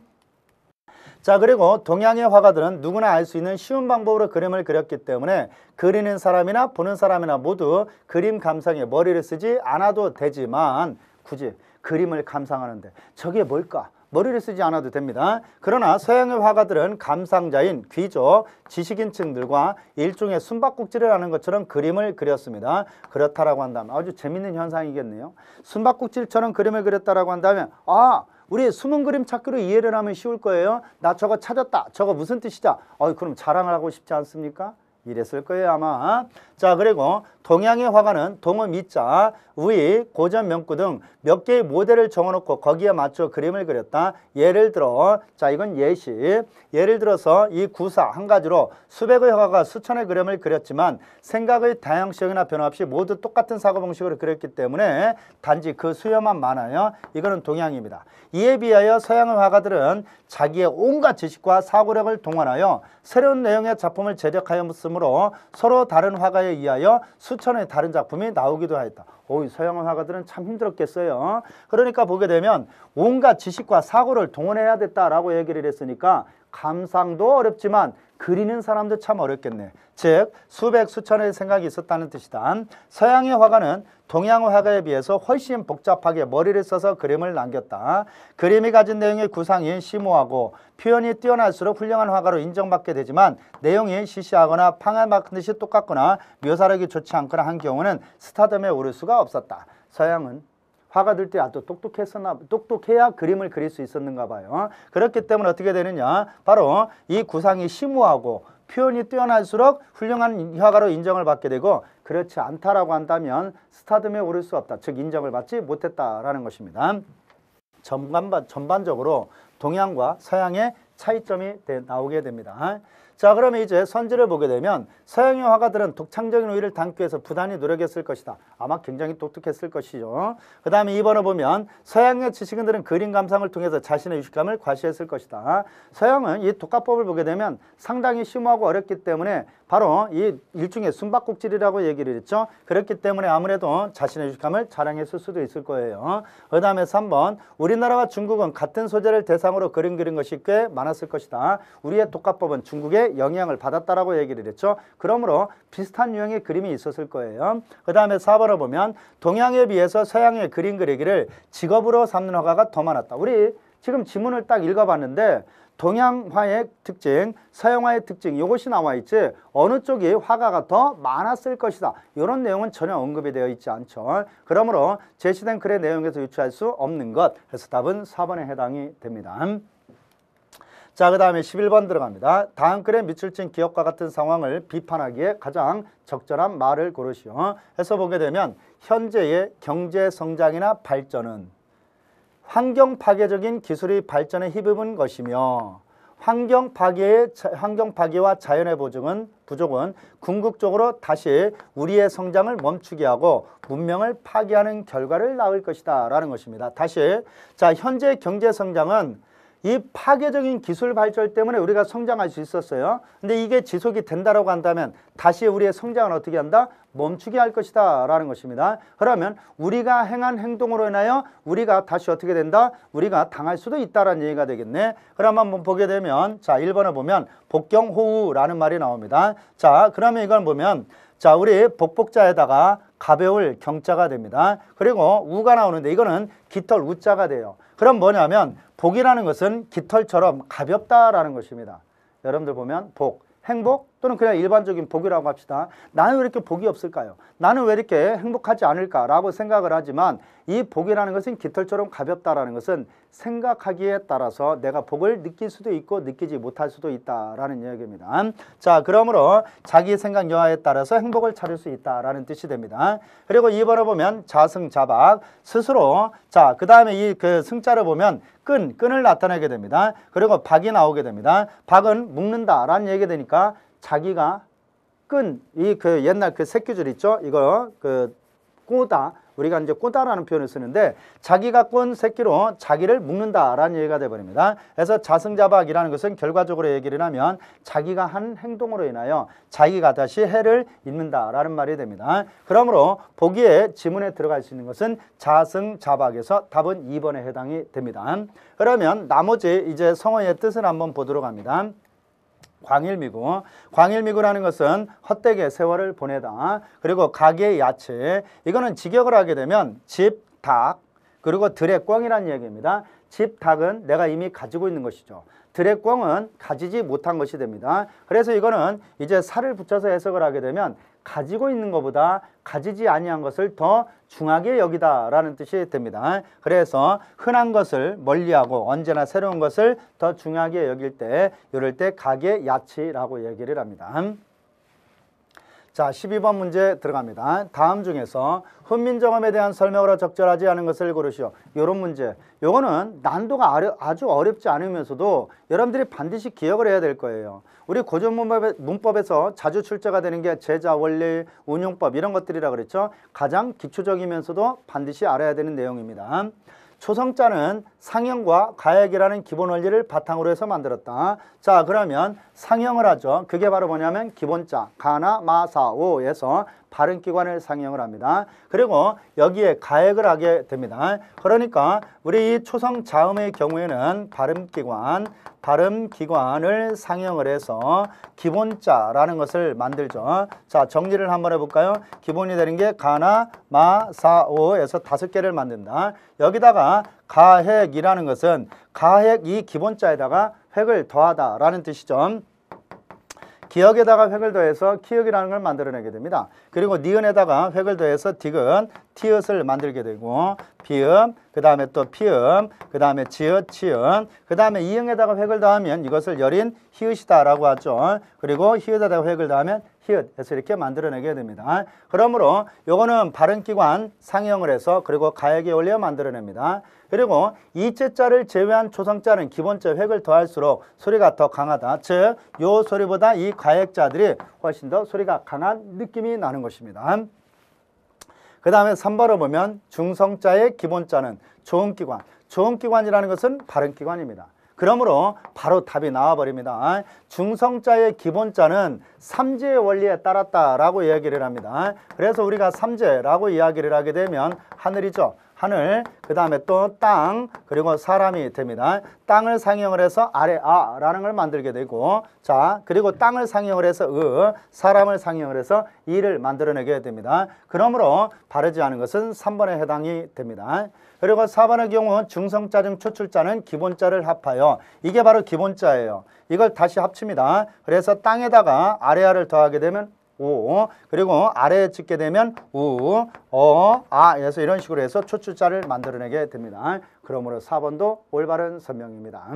자 그리고 동양의 화가들은 누구나 알 수 있는 쉬운 방법으로 그림을 그렸기 때문에 그리는 사람이나 보는 사람이나 모두 그림 감상에 머리를 쓰지 않아도 되지만 굳이 그림을 감상하는데 저게 뭘까? 머리를 쓰지 않아도 됩니다. 그러나 서양의 화가들은 감상자인 귀족, 지식인층들과 일종의 숨바꼭질을 하는 것처럼 그림을 그렸습니다. 그렇다라고 한다면 아주 재밌는 현상이겠네요. 숨바꼭질처럼 그림을 그렸다라고 한다면 아 우리 숨은 그림 찾기로 이해를 하면 쉬울 거예요. 나 저거 찾았다. 저거 무슨 뜻이다. 어, 그럼 자랑을 하고 싶지 않습니까? 이랬을 거예요 아마 자 그리고 동양의 화가는 동어 미자 우이 고전 명구 등 몇 개의 모델을 정해놓고 거기에 맞춰 그림을 그렸다 예를 들어 자 이건 예시 예를 들어서 이 구사 한 가지로 수백의 화가가 수천의 그림을 그렸지만 생각의 다양성이나 변화 없이 모두 똑같은 사고 방식으로 그렸기 때문에 단지 그 수요만 많아요 이거는 동양입니다 이에 비하여 서양의 화가들은 자기의 온갖 지식과 사고력을 동원하여 새로운 내용의 작품을 제작하여 무슨 그러므로 서로 다른 화가에 의하여 수천의 다른 작품이 나오기도 하였다. 어이, 서양화 화가들은 참 힘들었겠어요. 그러니까 보게 되면 온갖 지식과 사고를 동원해야 됐다라고 얘기를 했으니까 감상도 어렵지만 그리는 사람도 참 어렵겠네. 즉 수백 수천의 생각이 있었다는 뜻이다. 서양의 화가는 동양 화가에 비해서 훨씬 복잡하게 머리를 써서 그림을 남겼다. 그림이 가진 내용의 구상이 심오하고 표현이 뛰어날수록 훌륭한 화가로 인정받게 되지만 내용이 시시하거나 팡을 박듯이 똑같거나 묘사력이 좋지 않거나 한 경우는 스타덤에 오를 수가 화가 없었다. 서양은 화가 들때 아주 똑똑했었나 똑똑해야 그림을 그릴 수 있었는가 봐요. 어? 그렇기 때문에 어떻게 되느냐? 바로 이 구상이 심오하고 표현이 뛰어날수록 훌륭한 화가로 인정을 받게 되고 그렇지 않다라고 한다면 스타덤에 오를 수 없다. 즉 인정을 받지 못했다라는 것입니다. 전반, 전반적으로 동양과 서양의 차이점이 나오게 됩니다. 자 그러면 이제 선지를 보게 되면 서양의 화가들은 독창적인 우위를 담기 위해서 부단히 노력했을 것이다. 아마 굉장히 독특했을 것이죠. 그 다음에 2번을 보면 서양의 지식인들은 그림 감상을 통해서 자신의 유식감을 과시했을 것이다. 서양은 이 독학법을 보게 되면 상당히 심오하고 어렵기 때문에 바로 이 일종의 숨바꼭질이라고 얘기를 했죠. 그렇기 때문에 아무래도 자신의 유식감을 자랑했을 수도 있을 거예요. 그 다음에 3번 우리나라와 중국은 같은 소재를 대상으로 그림 그린 것이 꽤 많았을 것이다. 우리의 독학법은 중국의 영향을 받았다라고 얘기를 했죠. 그러므로 비슷한 유형의 그림이 있었을 거예요. 그 다음에 4번을 보면 동양에 비해서 서양의 그림 그리기를 직업으로 삼는 화가가 더 많았다. 우리 지금 지문을 딱 읽어봤는데 동양화의 특징, 서양화의 특징 이것이 나와 있지 어느 쪽이 화가가 더 많았을 것이다. 이런 내용은 전혀 언급이 되어 있지 않죠. 그러므로 제시된 글의 내용에서 유추할 수 없는 것. 그래서 답은 4번에 해당이 됩니다. 자, 그 다음에 11번 들어갑니다. 다음 글에 밑줄 친 기업과 같은 상황을 비판하기에 가장 적절한 말을 고르시오. 해서 보게 되면 현재의 경제 성장이나 발전은 환경 파괴적인 기술이 발전에 힘입은 것이며 환경 파괴의 환경 파괴와 자연의 보증은 부족은 궁극적으로 다시 우리의 성장을 멈추게 하고 문명을 파괴하는 결과를 낳을 것이다라는 것입니다. 다시 자 현재 경제 성장은 이 파괴적인 기술 발전 때문에 우리가 성장할 수 있었어요. 근데 이게 지속이 된다라고 한다면 다시 우리의 성장은 어떻게 한다? 멈추게 할 것이다 라는 것입니다. 그러면 우리가 행한 행동으로 인하여 우리가 다시 어떻게 된다? 우리가 당할 수도 있다라는 얘기가 되겠네. 그럼 한번 보게 되면 자 1번에 보면 복경호우라는 말이 나옵니다. 자 그러면 이걸 보면 자 우리 복복자에다가 가벼울 경자가 됩니다. 그리고 우가 나오는데 이거는 깃털 우자가 돼요. 그럼 뭐냐면 복이라는 것은 깃털처럼 가볍다라는 것입니다. 여러분들 보면 복, 행복, 또는 그냥 일반적인 복이라고 합시다. 나는 왜 이렇게 복이 없을까요? 나는 왜 이렇게 행복하지 않을까라고 생각을 하지만 이 복이라는 것은 깃털처럼 가볍다라는 것은 생각하기에 따라서 내가 복을 느낄 수도 있고 느끼지 못할 수도 있다라는 이야기입니다. 자, 그러므로 자기 생각 여하에 따라서 행복을 찾을 수 있다라는 뜻이 됩니다. 그리고 2번을 보면 자승자박 스스로 자, 그다음에 이 그 승자를 보면 끈, 끈을 나타내게 됩니다. 그리고 박이 나오게 됩니다. 박은 묶는다라는 얘기 되니까 자기가 끈, 이 그 옛날 그 새끼줄 있죠? 이거 그 꼬다. 우리가 이제 꼬다라는 표현을 쓰는데 자기가 꼰 새끼로 자기를 묶는다라는 얘기가 돼버립니다. 그래서 자승자박이라는 것은 결과적으로 얘기를 하면 자기가 한 행동으로 인하여 자기가 다시 해를 입는다라는 말이 됩니다. 그러므로 보기에 지문에 들어갈 수 있는 것은 자승자박에서 답은 2번에 해당이 됩니다. 그러면 나머지 이제 성어의 뜻을 한번 보도록 합니다. 광일미구. 광일미구라는 것은 헛되게 세월을 보내다. 그리고 가게 야채. 이거는 직역을 하게 되면 집, 닭, 그리고 드의 꽝이라는 얘기입니다. 집, 닭은 내가 이미 가지고 있는 것이죠. 드의 꽝은 가지지 못한 것이 됩니다. 그래서 이거는 이제 살을 붙여서 해석을 하게 되면 가지고 있는 것보다 가지지 아니한 것을 더 중하게 여기다라는 뜻이 됩니다. 그래서 흔한 것을 멀리하고 언제나 새로운 것을 더 중하게 여길 때 이럴 때 가게 야치라고 얘기를 합니다. 자, 12번 문제 들어갑니다. 다음 중에서 훈민정음에 대한 설명으로 적절하지 않은 것을 고르시오. 이런 문제. 요거는 난도가 아려, 아주 어렵지 않으면서도 여러분들이 반드시 기억을 해야 될 거예요. 우리 고전문법에 문법에서 자주 출제가 되는 게 제자 원리, 운용법 이런 것들이라 그랬죠. 가장 기초적이면서도 반드시 알아야 되는 내용입니다. 초성자는 상형과 가액이라는 기본 원리를 바탕으로 해서 만들었다. 자 그러면 상형을 하죠. 그게 바로 뭐냐면 기본자 가나 마사오에서 발음기관을 상형을 합니다. 그리고 여기에 가액을 하게 됩니다. 그러니까 우리 이 초성 자음의 경우에는 발음기관 다른 기관을 상영을 해서 기본자라는 것을 만들죠. 자, 정리를 한번 해볼까요? 기본이 되는 게 가나, 마, 사, 오에서 다섯 개를 만든다. 여기다가 가핵이라는 것은 가핵 이 기본자에다가 획을 더하다라는 뜻이죠. 기역에다가 획을 더해서 키역이라는 걸 만들어내게 됩니다. 그리고 니은에다가 획을 더해서 디귿, 티읕을 만들게 되고 비음, 그 다음에 또 피음, 그 다음에 지읒, 치읒, 그 다음에 이응에다가 획을 더하면 이것을 여린 히읗이다라고 하죠. 그리고 히읗에다가 획을 더하면 히읗해서 이렇게 만들어내게 됩니다. 그러므로 요거는 발음기관 상형을 해서 그리고 가역에 올려 만들어냅니다. 그리고 이제자를 제외한 초성자는 기본자 획을 더할수록 소리가 더 강하다. 즉, 요 소리보다 이 가액자들이 훨씬 더 소리가 강한 느낌이 나는 것입니다. 그 다음에 3번을 보면 중성자의 기본자는 조음기관. 조음기관이라는 것은 발음기관입니다. 그러므로 바로 답이 나와버립니다. 중성자의 기본자는 삼재의 원리에 따랐다라고 이야기를 합니다. 그래서 우리가 삼재라고 이야기를 하게 되면 하늘이죠. 하늘, 그 다음에 또 땅, 그리고 사람이 됩니다. 땅을 상영을 해서 아래 아라는 걸 만들게 되고 자 그리고 땅을 상영을 해서 으, 사람을 상영을 해서 이를 만들어내게 됩니다. 그러므로 바르지 않은 것은 삼번에 해당이 됩니다. 그리고 4번의 경우 중성자중 초출자는 기본자를 합하여 이게 바로 기본자예요. 이걸 다시 합칩니다. 그래서 땅에다가 아래아를 더하게 되면 오 그리고 아래에 찍게 되면 우, 어, 아 해서 이런 식으로 해서 초출자를 만들어내게 됩니다. 그러므로 4번도 올바른 설명입니다.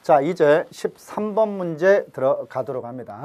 자 이제 13번 문제 들어가도록 합니다.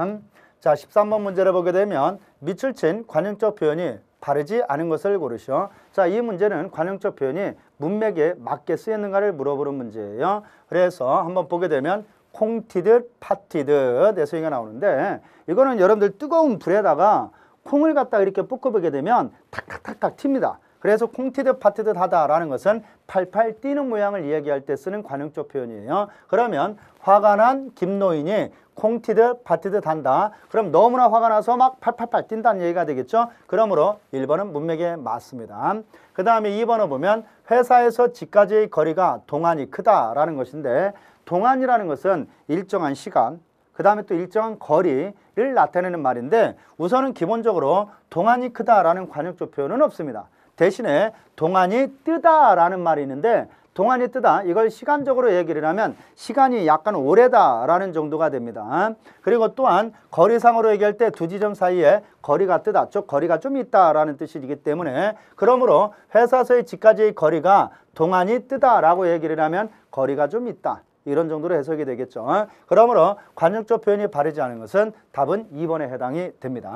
자 13번 문제를 보게 되면 밑을 친 관용적 표현이 바르지 않은 것을 고르시오. 자, 이 문제는 관용적 표현이 문맥에 맞게 쓰였는가를 물어보는 문제예요. 그래서 한번 보게 되면 콩티듯 파티듯 내소얘가 나오는데 이거는 여러분들 뜨거운 불에다가 콩을 갖다 이렇게 볶아보게 되면 탁탁탁탁 튑니다. 그래서 콩티듯 파티듯 하다라는 것은 팔팔 뛰는 모양을 이야기할 때 쓰는 관용적 표현이에요. 그러면 화가 난 김노인이 콩티듯 밭티듯 한다. 그럼 너무나 화가 나서 막 팔팔팔 뛴다는 얘기가 되겠죠. 그러므로 1번은 문맥에 맞습니다. 그 다음에 2번을 보면 회사에서 집까지의 거리가 동안이 크다라는 것인데 동안이라는 것은 일정한 시간, 그 다음에 또 일정한 거리를 나타내는 말인데 우선은 기본적으로 동안이 크다라는 관용적 표현은 없습니다. 대신에 동안이 뜨다라는 말이 있는데 동안이 뜨다 이걸 시간적으로 얘기를 하면 시간이 약간 오래다라는 정도가 됩니다. 그리고 또한 거리상으로 얘기할 때 두 지점 사이에 거리가 뜨다 즉 거리가 좀 있다라는 뜻이기 때문에 그러므로 회사서의 집까지의 거리가 동안이 뜨다라고 얘기를 하면 거리가 좀 있다 이런 정도로 해석이 되겠죠. 그러므로 관용적 표현이 바르지 않은 것은 답은 2번에 해당이 됩니다.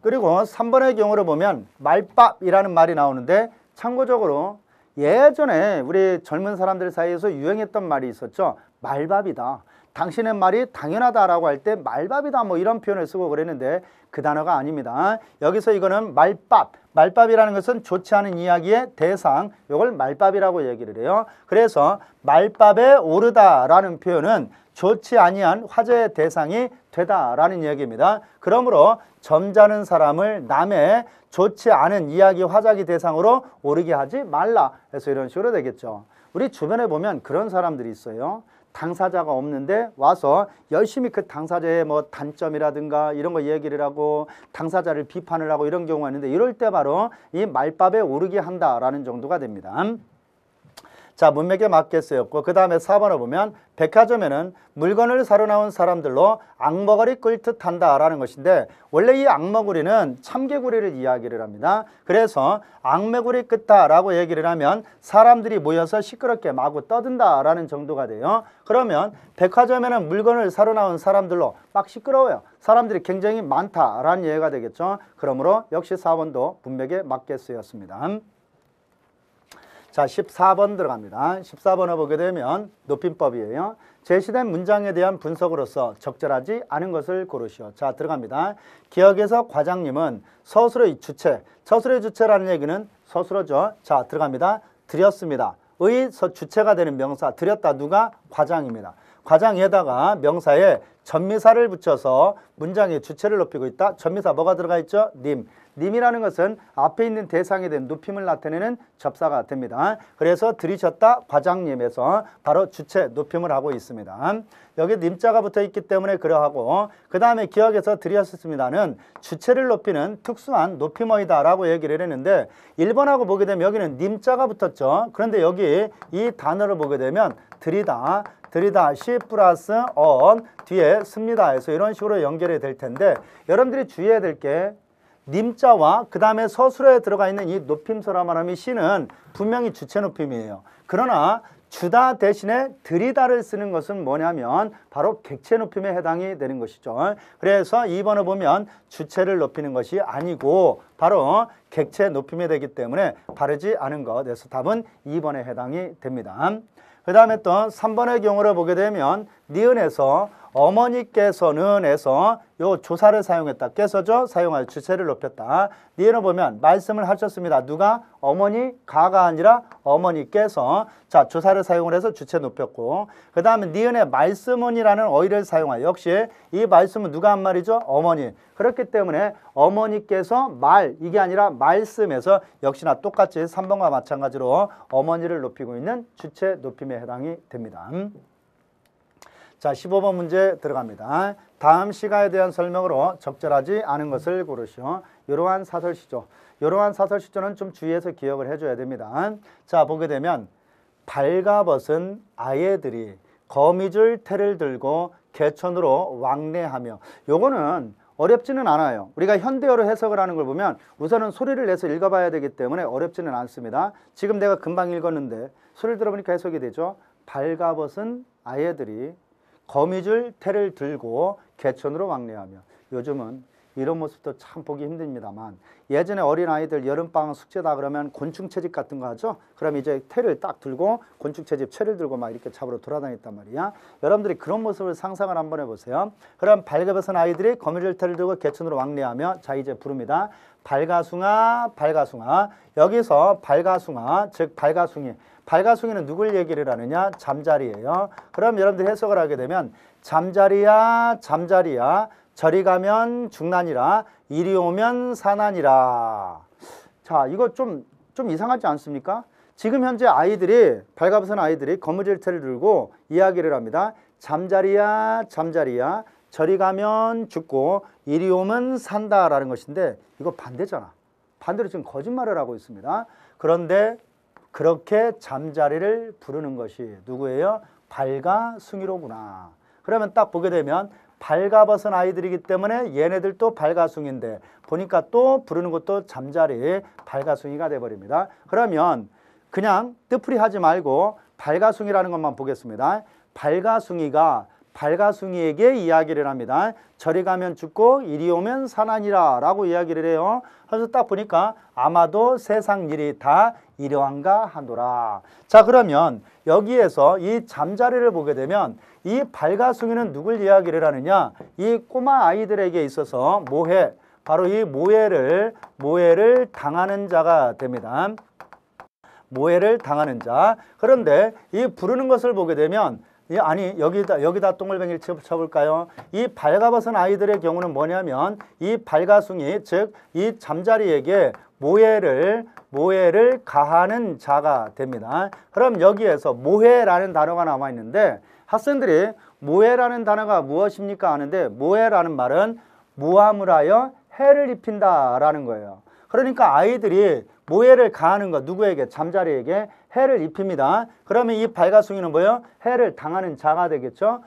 그리고 3번의 경우를 보면 말밥이라는 말이 나오는데 참고적으로 예전에 우리 젊은 사람들 사이에서 유행했던 말이 있었죠. 말밥이다. 당신의 말이 당연하다라고 할 때 말밥이다 뭐 이런 표현을 쓰고 그랬는데 그 단어가 아닙니다. 여기서 이거는 말밥, 말밥이라는 것은 좋지 않은 이야기의 대상, 이걸 말밥이라고 얘기를 해요. 그래서 말밥에 오르다라는 표현은 좋지 아니한 화제의 대상이 되다라는 얘기입니다. 그러므로 점잖은 사람을 남의 좋지 않은 이야기 화자기 대상으로 오르게 하지 말라 해서 이런 식으로 되겠죠. 우리 주변에 보면 그런 사람들이 있어요. 당사자가 없는데 와서 열심히 그 당사자의 뭐 단점이라든가 이런 거 얘기를 하고 당사자를 비판을 하고 이런 경우가 있는데 이럴 때 바로 이 말밥에 오르게 한다라는 정도가 됩니다. 자 문맥에 맞게 쓰였고 그 다음에 4번을 보면 백화점에는 물건을 사러 나온 사람들로 악머거리 끌듯 한다라는 것인데 원래 이 악머구리는 참개구리를 이야기를 합니다. 그래서 악매구리 끄다라고 얘기를 하면 사람들이 모여서 시끄럽게 마구 떠든다라는 정도가 돼요. 그러면 백화점에는 물건을 사러 나온 사람들로 막 시끄러워요. 사람들이 굉장히 많다라는 예가 되겠죠. 그러므로 역시 4번도 분맥에 맞게 쓰였습니다. 자, 14번 들어갑니다. 14번을 보게 되면 높임법이에요. 제시된 문장에 대한 분석으로서 적절하지 않은 것을 고르시오. 자, 들어갑니다. 기억에서 과장님은 서술의 주체, 서술의 주체라는 얘기는 서술어죠. 자, 들어갑니다. 드렸습니다. 의 주체가 되는 명사, 드렸다 누가? 과장입니다. 과장에다가 명사에 전미사를 붙여서 문장의 주체를 높이고 있다. 전미사 뭐가 들어가 있죠? 님. 님이라는 것은 앞에 있는 대상에 대한 높임을 나타내는 접사가 됩니다. 그래서 들이셨다 과장님에서 바로 주체 높임을 하고 있습니다. 여기 님자가 붙어 있기 때문에 그러하고 그 다음에 기억에서 들이었습니다는 주체를 높이는 특수한 높임어이다라고 얘기를 했는데 1번하고 보게 되면 여기는 님자가 붙었죠. 그런데 여기 이 단어를 보게 되면 들이다 드리다시 플러스 o 어 뒤에 씁니다 해서 이런 식으로 연결이 될 텐데 여러분들이 주의해야 될게 님자와 그 다음에 서술에 들어가 있는 이 높임소라 말하면 시는 분명히 주체 높임이에요. 그러나 주다 대신에 들이다를 쓰는 것은 뭐냐면 바로 객체 높임에 해당이 되는 것이죠. 그래서 2번을 보면 주체를 높이는 것이 아니고 바로 객체 높임이 되기 때문에 바르지 않은 것. 그래서 답은 2번에 해당이 됩니다. 그 다음에 또 3번의 경우를 보게 되면 니은에서 어머니께서는 에서 요 조사를 사용했다. 깨서죠? 사용하여 주체를 높였다. 니에로 보면 말씀을 하셨습니다. 누가? 어머니 가가 아니라 어머니께서 자 조사를 사용을 해서 주체 높였고 그 다음에 니은의 말씀은이라는 어휘를 사용하여 역시 이 말씀은 누가 한 말이죠? 어머니 그렇기 때문에 어머니께서 말 이게 아니라 말씀에서 역시나 똑같이 삼번과 마찬가지로 어머니를 높이고 있는 주체 높임에 해당이 됩니다. 자, 15번 문제 들어갑니다. 다음 시가에 대한 설명으로 적절하지 않은 것을 고르시오. 이러한 사설시조. 이러한 사설시조는 좀 주의해서 기억을 해줘야 됩니다. 자, 보게 되면 발가벗은 아예들이 거미줄 테를 들고 개천으로 왕래하며 요거는 어렵지는 않아요. 우리가 현대어로 해석을 하는 걸 보면 우선은 소리를 내서 읽어봐야 되기 때문에 어렵지는 않습니다. 지금 내가 금방 읽었는데 소리를 들어보니까 해석이 되죠. 발가벗은 아예들이 거미줄 테를 들고 개천으로 왕래하며 요즘은 이런 모습도 참 보기 힘듭니다만 예전에 어린아이들 여름방학 숙제다 그러면 곤충채집 같은 거 하죠? 그럼 이제 테를 딱 들고 곤충채집 채를 들고 막 이렇게 잡으러 돌아다녔단 말이야. 여러분들이 그런 모습을 상상을 한번 해보세요. 그럼 발가벗은 아이들이 거미줄 테를 들고 개천으로 왕래하며 자 이제 부릅니다. 발가숭아 발가숭아 여기서 발가숭아 즉 발가숭이 발가숭이는 누굴 얘기를 하느냐? 잠자리예요. 그럼 여러분들 해석을 하게 되면 잠자리야 잠자리야 저리 가면 중난이라 이리 오면 사난이라. 자 이거 좀 좀 이상하지 않습니까? 지금 현재 아이들이 발가벗은 아이들이 거무질태를 들고 이야기를 합니다. 잠자리야 잠자리야 저리 가면 죽고 이리 오면 산다라는 것인데 이거 반대잖아. 반대로 지금 거짓말을 하고 있습니다. 그런데 그렇게 잠자리를 부르는 것이 누구예요? 발가숭이로구나. 그러면 딱 보게 되면 발가벗은 아이들이기 때문에 얘네들도 발가숭인데 보니까 또 부르는 것도 잠자리 발가숭이가 돼버립니다. 그러면 그냥 뜻풀이 하지 말고 발가숭이라는 것만 보겠습니다. 발가숭이가 발가숭이에게 이야기를 합니다. 저리 가면 죽고 이리 오면 사나니라 라고 이야기를 해요. 그래서 딱 보니까 아마도 세상 일이 다 이러한가 하노라. 자 그러면 여기에서 이 잠자리를 보게 되면 이 발가숭이는 누굴 이야기를 하느냐? 이 꼬마 아이들에게 있어서 모해, 바로 이 모해를 모해를 당하는 자가 됩니다. 모해를 당하는 자. 그런데 이 부르는 것을 보게 되면 이 아니 여기다 여기다 똥물뱅이를 쳐볼까요? 이 발가벗은 아이들의 경우는 뭐냐면 이 발가숭이 즉 이 잠자리에게 모해를 모해를 가하는 자가 됩니다. 그럼 여기에서 모해라는 단어가 남아 있는데 학생들이 모해라는 단어가 무엇입니까 하는데 모해라는 말은 모함을 하여 해를 입힌다라는 거예요. 그러니까 아이들이 모해를 가하는 것 누구에게 잠자리에게 해를 입힙니다. 그러면 이 발가숭이는 뭐예요? 해를 당하는 자가 되겠죠.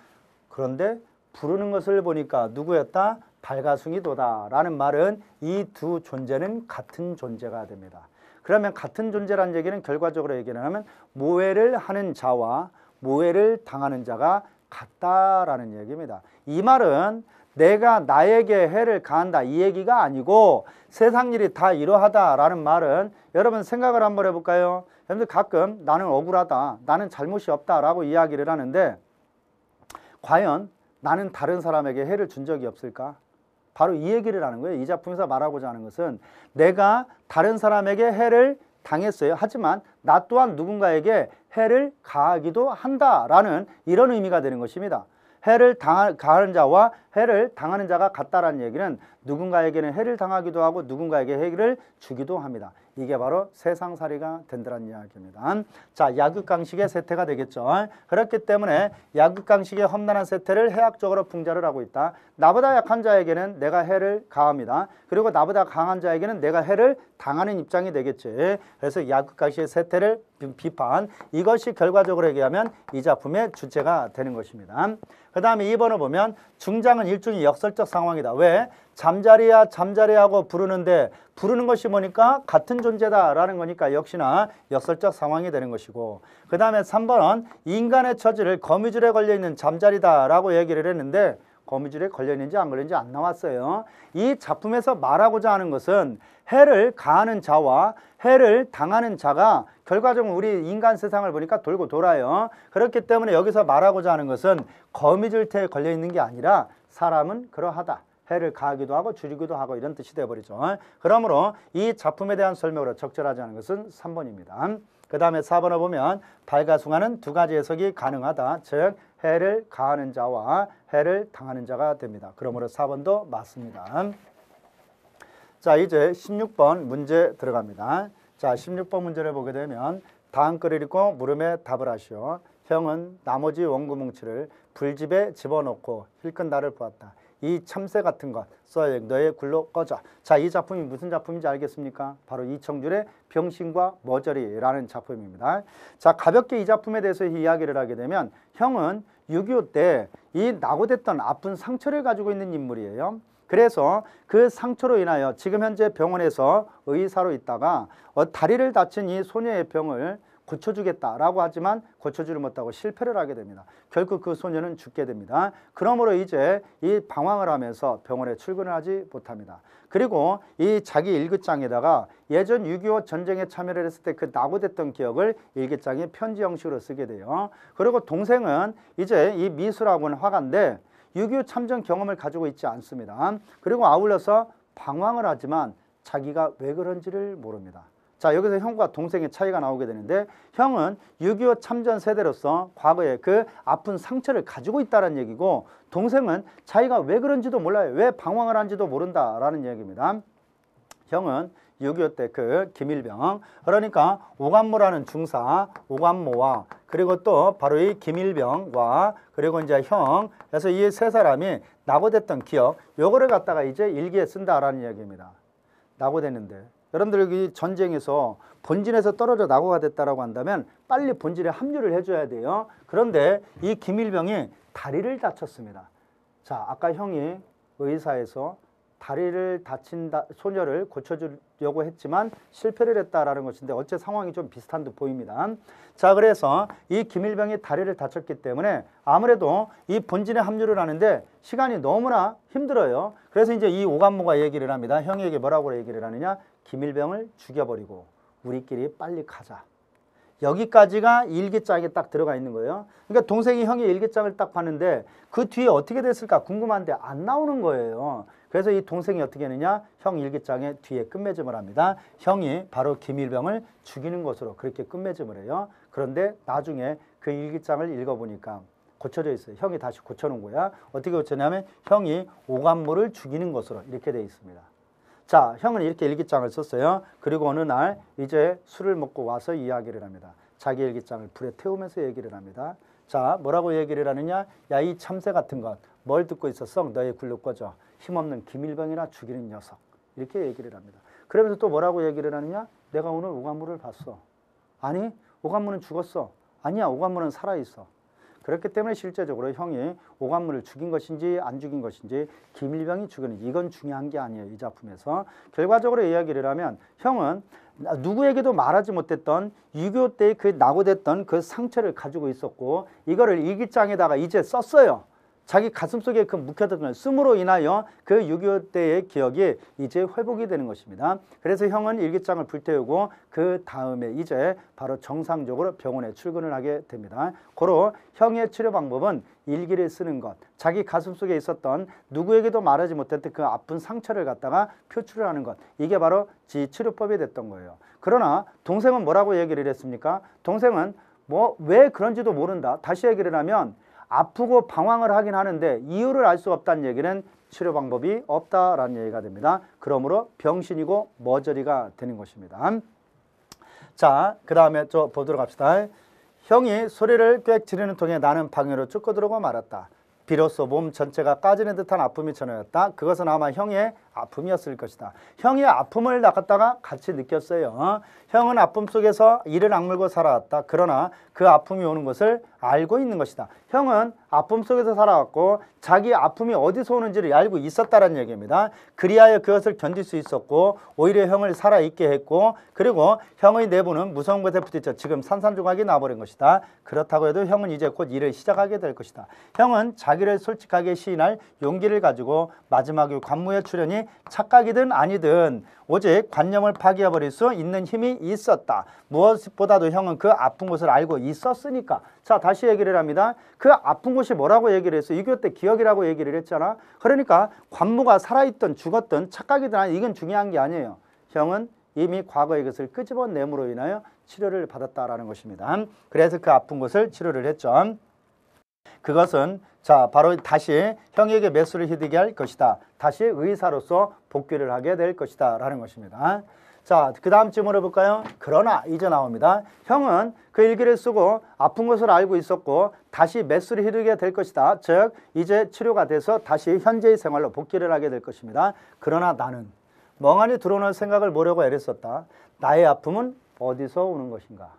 그런데 부르는 것을 보니까 누구였다? 발가숭이도다라는 말은 이 두 존재는 같은 존재가 됩니다. 그러면 같은 존재라는 얘기는 결과적으로 얘기를 하면 모해를 하는 자와 모해를 당하는 자가 같다라는 얘기입니다. 이 말은 내가 나에게 해를 가한다 이 얘기가 아니고 세상 일이 다 이러하다라는 말은 여러분 생각을 한번 해볼까요? 여러분들 가끔 나는 억울하다, 나는 잘못이 없다라고 이야기를 하는데 과연 나는 다른 사람에게 해를 준 적이 없을까? 바로 이 얘기를 하는 거예요. 이 작품에서 말하고자 하는 것은 내가 다른 사람에게 해를 당했어요. 하지만 나 또한 누군가에게 해를 가하기도 한다라는 이런 의미가 되는 것입니다. 해를 당하, 가하는 자와 해를 당하는 자가 같다라는 얘기는 누군가에게는 해를 당하기도 하고 누군가에게 해를 주기도 합니다. 이게 바로 세상살이가 된다는 이야기입니다. 자, 야극강식의 세태가 되겠죠. 그렇기 때문에 야극강식의 험난한 세태를 해악적으로 풍자를 하고 있다. 나보다 약한 자에게는 내가 해를 가합니다. 그리고 나보다 강한 자에게는 내가 해를 당하는 입장이 되겠지. 그래서 야극강식의 세태를 비판, 이것이 결과적으로 얘기하면 이 작품의 주체가 되는 것입니다. 그 다음에 2번을 보면 중장은 일종의 역설적 상황이다. 왜? 잠자리야 잠자리하고 부르는데 부르는 것이 뭐니까 같은 존재다라는 거니까 역시나 역설적 상황이 되는 것이고 그 다음에 3번은 인간의 처지를 거미줄에 걸려있는 잠자리다라고 얘기를 했는데 거미줄에 걸려있는지 안 걸리는지 안 나왔어요. 이 작품에서 말하고자 하는 것은 해를 가하는 자와 해를 당하는 자가 결과적으로 우리 인간 세상을 보니까 돌고 돌아요. 그렇기 때문에 여기서 말하고자 하는 것은 거미줄태에 걸려있는 게 아니라 사람은 그러하다. 해를 가하기도 하고 줄이기도 하고 이런 뜻이 되어버리죠. 그러므로 이 작품에 대한 설명으로 적절하지 않은 것은 3번입니다. 그 다음에 4번을 보면 발가숭아는 두 가지 해석이 가능하다. 즉 해를 가하는 자와 해를 당하는 자가 됩니다. 그러므로 4번도 맞습니다. 자 이제 16번 문제 들어갑니다. 자 16번 문제를 보게 되면 다음 글을 읽고 물음에 답을 하시오. 형은 나머지 원구뭉치를 불집에 집어넣고 힐끈 나를 보았다. 이 참새 같은 것 써야 너의 굴로 꺼져. 자, 이 작품이 무슨 작품인지 알겠습니까? 바로 이청준의 병신과 머저리라는 작품입니다. 자, 가볍게 이 작품에 대해서 이야기를 하게 되면 형은 6.25때이 낙오됐던 아픈 상처를 가지고 있는 인물이에요. 그래서 그 상처로 인하여 지금 현재 병원에서 의사로 있다가 어, 다리를 다친 이 소녀의 병을 고쳐주겠다라고 하지만 고쳐주지 못하고 실패를 하게 됩니다. 결국 그 소녀는 죽게 됩니다. 그러므로 이제 이 방황을 하면서 병원에 출근을 하지 못합니다. 그리고 이 자기 일기장에다가 예전 6.25 전쟁에 참여를 했을 때 그 낙오됐던 기억을 일기장에 편지 형식으로 쓰게 돼요. 그리고 동생은 이제 이 미술학원 화가인데 6.25 참전 경험을 가지고 있지 않습니다. 그리고 아울러서 방황을 하지만 자기가 왜 그런지를 모릅니다. 자 여기서 형과 동생의 차이가 나오게 되는데 형은 6.25 참전 세대로서 과거에 그 아픈 상처를 가지고 있다는 얘기고 동생은 자기가 왜 그런지도 몰라요. 왜 방황을 한지도 모른다라는 얘기입니다. 형은 6.25 때그 김일병 그러니까 오감모라는 중사 오감모와 그리고 또 바로 이 김일병과 그리고 이제 형 그래서 이 세 사람이 낙오됐던 기억 요거를 갖다가 이제 일기에 쓴다라는 이야기입니다. 낙오됐는데 여러분들이 전쟁에서 본진에서 떨어져 나고가 됐다라고 한다면 빨리 본진에 합류를 해줘야 돼요. 그런데 이 김일병이 다리를 다쳤습니다. 자, 아까 형이 의사에서 다리를 다친 다, 소녀를 고쳐주려고 했지만 실패를 했다라는 것인데 어째 상황이 좀 비슷한 듯 보입니다. 자 그래서 이 김일병이 다리를 다쳤기 때문에 아무래도 이 본진에 합류를 하는데 시간이 너무나 힘들어요. 그래서 이제 이오간무가 얘기를 합니다. 형에게 뭐라고 얘기를 하느냐 김일병을 죽여버리고 우리끼리 빨리 가자. 여기까지가 일기장에 딱 들어가 있는 거예요. 그러니까 동생이 형이 일기장을 딱 봤는데 그 뒤에 어떻게 됐을까 궁금한데 안 나오는 거예요. 그래서 이 동생이 어떻게 했느냐? 형 일기장의 뒤에 끝맺음을 합니다. 형이 바로 김일병을 죽이는 것으로 그렇게 끝맺음을 해요. 그런데 나중에 그 일기장을 읽어보니까 고쳐져 있어요. 형이 다시 고쳐놓은 거야. 어떻게 고쳐냐면 형이 오감물을 죽이는 것으로 이렇게 돼 있습니다. 자, 형은 이렇게 일기장을 썼어요. 그리고 어느 날 이제 술을 먹고 와서 이야기를 합니다. 자기 일기장을 불에 태우면서 얘기를 합니다. 자, 뭐라고 얘기를 하느냐? 야, 이 참새 같은 것. 뭘 듣고 있었어? 너의 굴욕 꺼져. 힘없는 김일병이나 죽이는 녀석. 이렇게 얘기를 합니다. 그러면서 또 뭐라고 얘기를 하느냐? 내가 오늘 오가물을 봤어. 아니, 오가물은 죽었어. 아니야, 오가물은 살아있어. 그렇기 때문에 실제적으로 형이 오감물을 죽인 것인지 안 죽인 것인지 김일병이 죽였는 이건 중요한 게 아니에요. 이 작품에서. 결과적으로 이야기를 하면 형은 누구에게도 말하지 못했던 유교 때의 그 낙오됐던 그 상처를 가지고 있었고 이거를 일기장에다가 이제 썼어요. 자기 가슴속에 그 묵혀뒀던 숨으로 인하여 그 6.25 때의 기억이 이제 회복이 되는 것입니다. 그래서 형은 일기장을 불태우고 그 다음에 이제 바로 정상적으로 병원에 출근을 하게 됩니다. 고로 형의 치료 방법은 일기를 쓰는 것, 자기 가슴속에 있었던 누구에게도 말하지 못했던 그 아픈 상처를 갖다가 표출을 하는 것, 이게 바로 지치료법이 됐던 거예요. 그러나 동생은 뭐라고 얘기를 했습니까? 동생은 뭐 왜 그런지도 모른다. 다시 얘기를 하면 아프고 방황을 하긴 하는데 이유를 알 수 없다는 얘기는 치료 방법이 없다라는 얘기가 됩니다. 그러므로 병신이고 머저리가 되는 것입니다. 자, 그 다음에 저 보도록 합시다. 형이 소리를 꽥 지르는 통에 나는 방해로 쭉고들어고 말았다. 비로소 몸 전체가 까지는 듯한 아픔이 전해졌다 그것은 아마 형의 아픔이었을 것이다. 형이 아픔을 낚았다가 같이 느꼈어요. 어? 형은 아픔 속에서 이를 악물고 살아왔다. 그러나 그 아픔이 오는 것을 알고 있는 것이다. 형은 아픔 속에서 살아왔고 자기 아픔이 어디서 오는지를 알고 있었다라는 얘기입니다. 그리하여 그것을 견딜 수 있었고 오히려 형을 살아있게 했고 그리고 형의 내부는 무서운 것에 부딪혀 지금 산산조각이 나버린 것이다. 그렇다고 해도 형은 이제 곧 일을 시작하게 될 것이다. 형은 자기를 솔직하게 시인할 용기를 가지고 마지막 에 관무의 출연이 착각이든 아니든 오직 관념을 파괴해버릴 수 있는 힘이 있었다. 무엇보다도 형은 그 아픈 것을 알고 있었으니까. 자 다시 얘기를 합니다. 그 아픈 곳이 뭐라고 얘기를 했어? 이교 때 기억이라고 얘기를 했잖아. 그러니까 관무가 살아있던 죽었던 착각이든 아니 이건 중요한 게 아니에요. 형은 이미 과거의 것을 끄집어내므로 인하여 치료를 받았다라는 것입니다. 그래서 그 아픈 것을 치료를 했죠. 그것은 자, 바로 다시 형에게 매수를 희득이할 것이다. 다시 의사로서 복귀를 하게 될 것이다. 라는 것입니다. 자, 그 다음 질문을 볼까요? 그러나 이제 나옵니다. 형은 그 일기를 쓰고 아픈 것을 알고 있었고 다시 매수를 희득이될 것이다. 즉 이제 치료가 돼서 다시 현재의 생활로 복귀를 하게 될 것입니다. 그러나 나는 멍하니 들어오는 생각을 모려고 애를 썼다. 나의 아픔은 어디서 오는 것인가?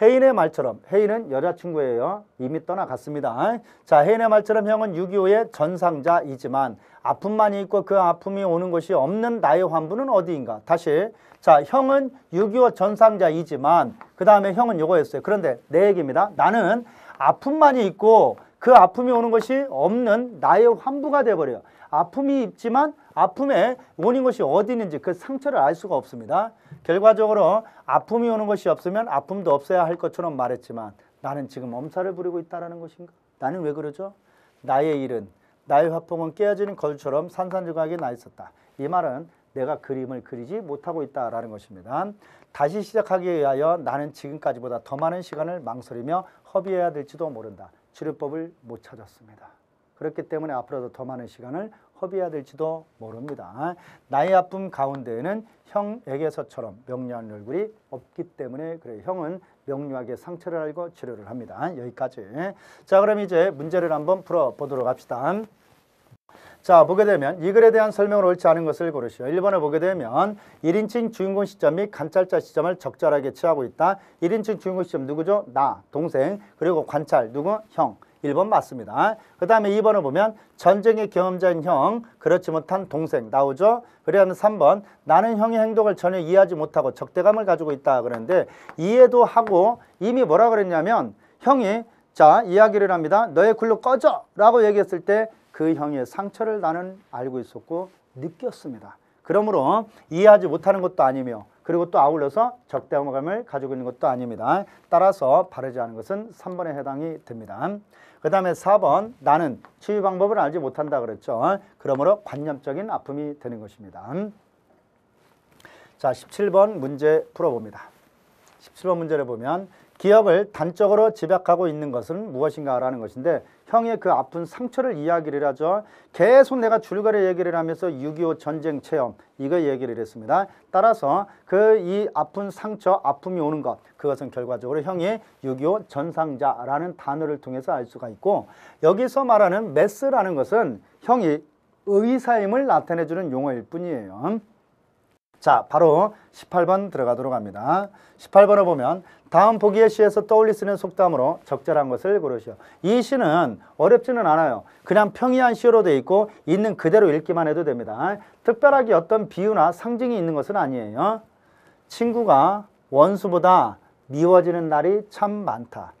해인의 말처럼 해인은 여자친구예요. 이미 떠나갔습니다. 자 해인의 말처럼 형은 6.25의 전상자이지만 아픔만 이 있고 그 아픔이 오는 것이 없는 나의 환부는 어디인가. 다시 자 형은 6.25 전상자이지만 그 다음에 형은 요거였어요. 그런데 내 얘기입니다. 나는 아픔만이 있고 그 아픔이 오는 것이 없는 나의 환부가 돼버려요. 아픔이 있지만 아픔의 원인 것이 어디 있는지 그 상처를 알 수가 없습니다. 결과적으로 아픔이 오는 것이 없으면 아픔도 없어야 할 것처럼 말했지만 나는 지금 엄살을 부리고 있다는 것인가? 나는 왜 그러죠? 나의 일은 나의 화풍은 깨어지는 거울처럼 산산조각이 나 있었다. 이 말은 내가 그림을 그리지 못하고 있다라는 것입니다. 다시 시작하기 위하여 나는 지금까지보다 더 많은 시간을 망설이며 허비해야 될지도 모른다. 치료법을 못 찾았습니다. 그렇기 때문에 앞으로도 더 많은 시간을 허비해야 될지도 모릅니다. 나의 아픔 가운데에는 형에게서처럼 명료한 얼굴이 없기 때문에 그래 형은 명료하게 상처를 알고 치료를 합니다. 여기까지. 자 그럼 이제 문제를 한번 풀어보도록 합시다. 자 보게 되면 이 글에 대한 설명을 옳지 않은 것을 고르시오. 1번에 보게 되면 1인칭 주인공 시점 및 관찰자 시점을 적절하게 취하고 있다. 1인칭 주인공 시점 누구죠? 나, 동생, 그리고 관찰 누구? 형. 1번 맞습니다. 그 다음에 2번을 보면 전쟁의 경험자인 형, 그렇지 못한 동생 나오죠. 그래야하는 3번 나는 형의 행동을 전혀 이해하지 못하고 적대감을 가지고 있다 그러는데 이해도 하고 이미 뭐라 그랬냐면 형이 자 이야기를 합니다. 너의 굴로 꺼져 라고 얘기했을 때 그 형의 상처를 나는 알고 있었고 느꼈습니다. 그러므로 이해하지 못하는 것도 아니며 그리고 또 아울러서 적대감을 가지고 있는 것도 아닙니다. 따라서 바르지 않은 것은 3번에 해당이 됩니다. 그 다음에 4번 나는 치유 방법을 알지 못한다 그랬죠. 그러므로 관념적인 아픔이 되는 것입니다. 자 17번 문제 풀어봅니다. 17번 문제를 보면 기억을 단적으로 집약하고 있는 것은 무엇인가 라는 것인데 형의 그 아픈 상처를 이야기를 하죠. 계속 내가 줄거리 얘기를 하면서 6.25 전쟁 체험 이거 얘기를 했습니다. 따라서 그 이 아픈 상처, 아픔이 오는 것 그것은 결과적으로 형의6.25 전상자라는 단어를 통해서 알 수가 있고 여기서 말하는 메스라는 것은 형이 의사임을 나타내주는 용어일 뿐이에요. 자, 바로 18번 들어가도록 합니다. 18번을 보면 다음 보기의 시에서 떠올리 쓰는 속담으로 적절한 것을 고르시오. 이 시는 어렵지는 않아요. 그냥 평이한 시로 돼 있고 있는 그대로 읽기만 해도 됩니다. 특별하게 어떤 비유나 상징이 있는 것은 아니에요. 친구가 원수보다 미워지는 날이 참 많다.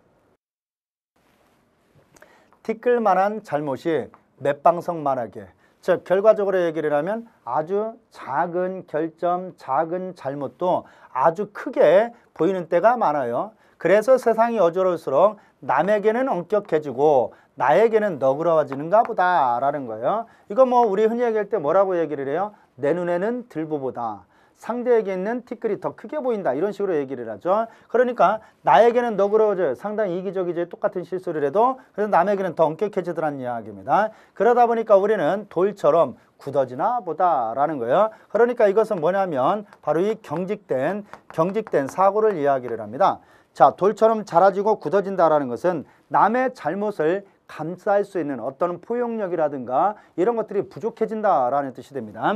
티끌만한 잘못이 맷방석 만하게 즉 결과적으로 얘기를 하면 아주 작은 결점, 작은 잘못도 아주 크게 보이는 때가 많아요. 그래서 세상이 어지러울수록 남에게는 엄격해지고 나에게는 너그러워지는가 보다라는 거예요. 이거 뭐 우리 흔히 얘기할 때 뭐라고 얘기를 해요? 내 눈에는 들보보다 상대에게 있는 티끌이 더 크게 보인다 이런 식으로 얘기를 하죠 그러니까 나에게는 너그러워져요 상당히 이기적이지 똑같은 실수를 해도 그래서 남에게는 더 엄격해지더란 이야기입니다 그러다 보니까 우리는 돌처럼 굳어지나 보다라는 거예요 그러니까 이것은 뭐냐면 바로 이 경직된 경직된 사고를 이야기를 합니다 자 돌처럼 자라지고 굳어진다라는 것은 남의 잘못을 감쌀 수 있는 어떤 포용력이라든가 이런 것들이 부족해진다라는 뜻이 됩니다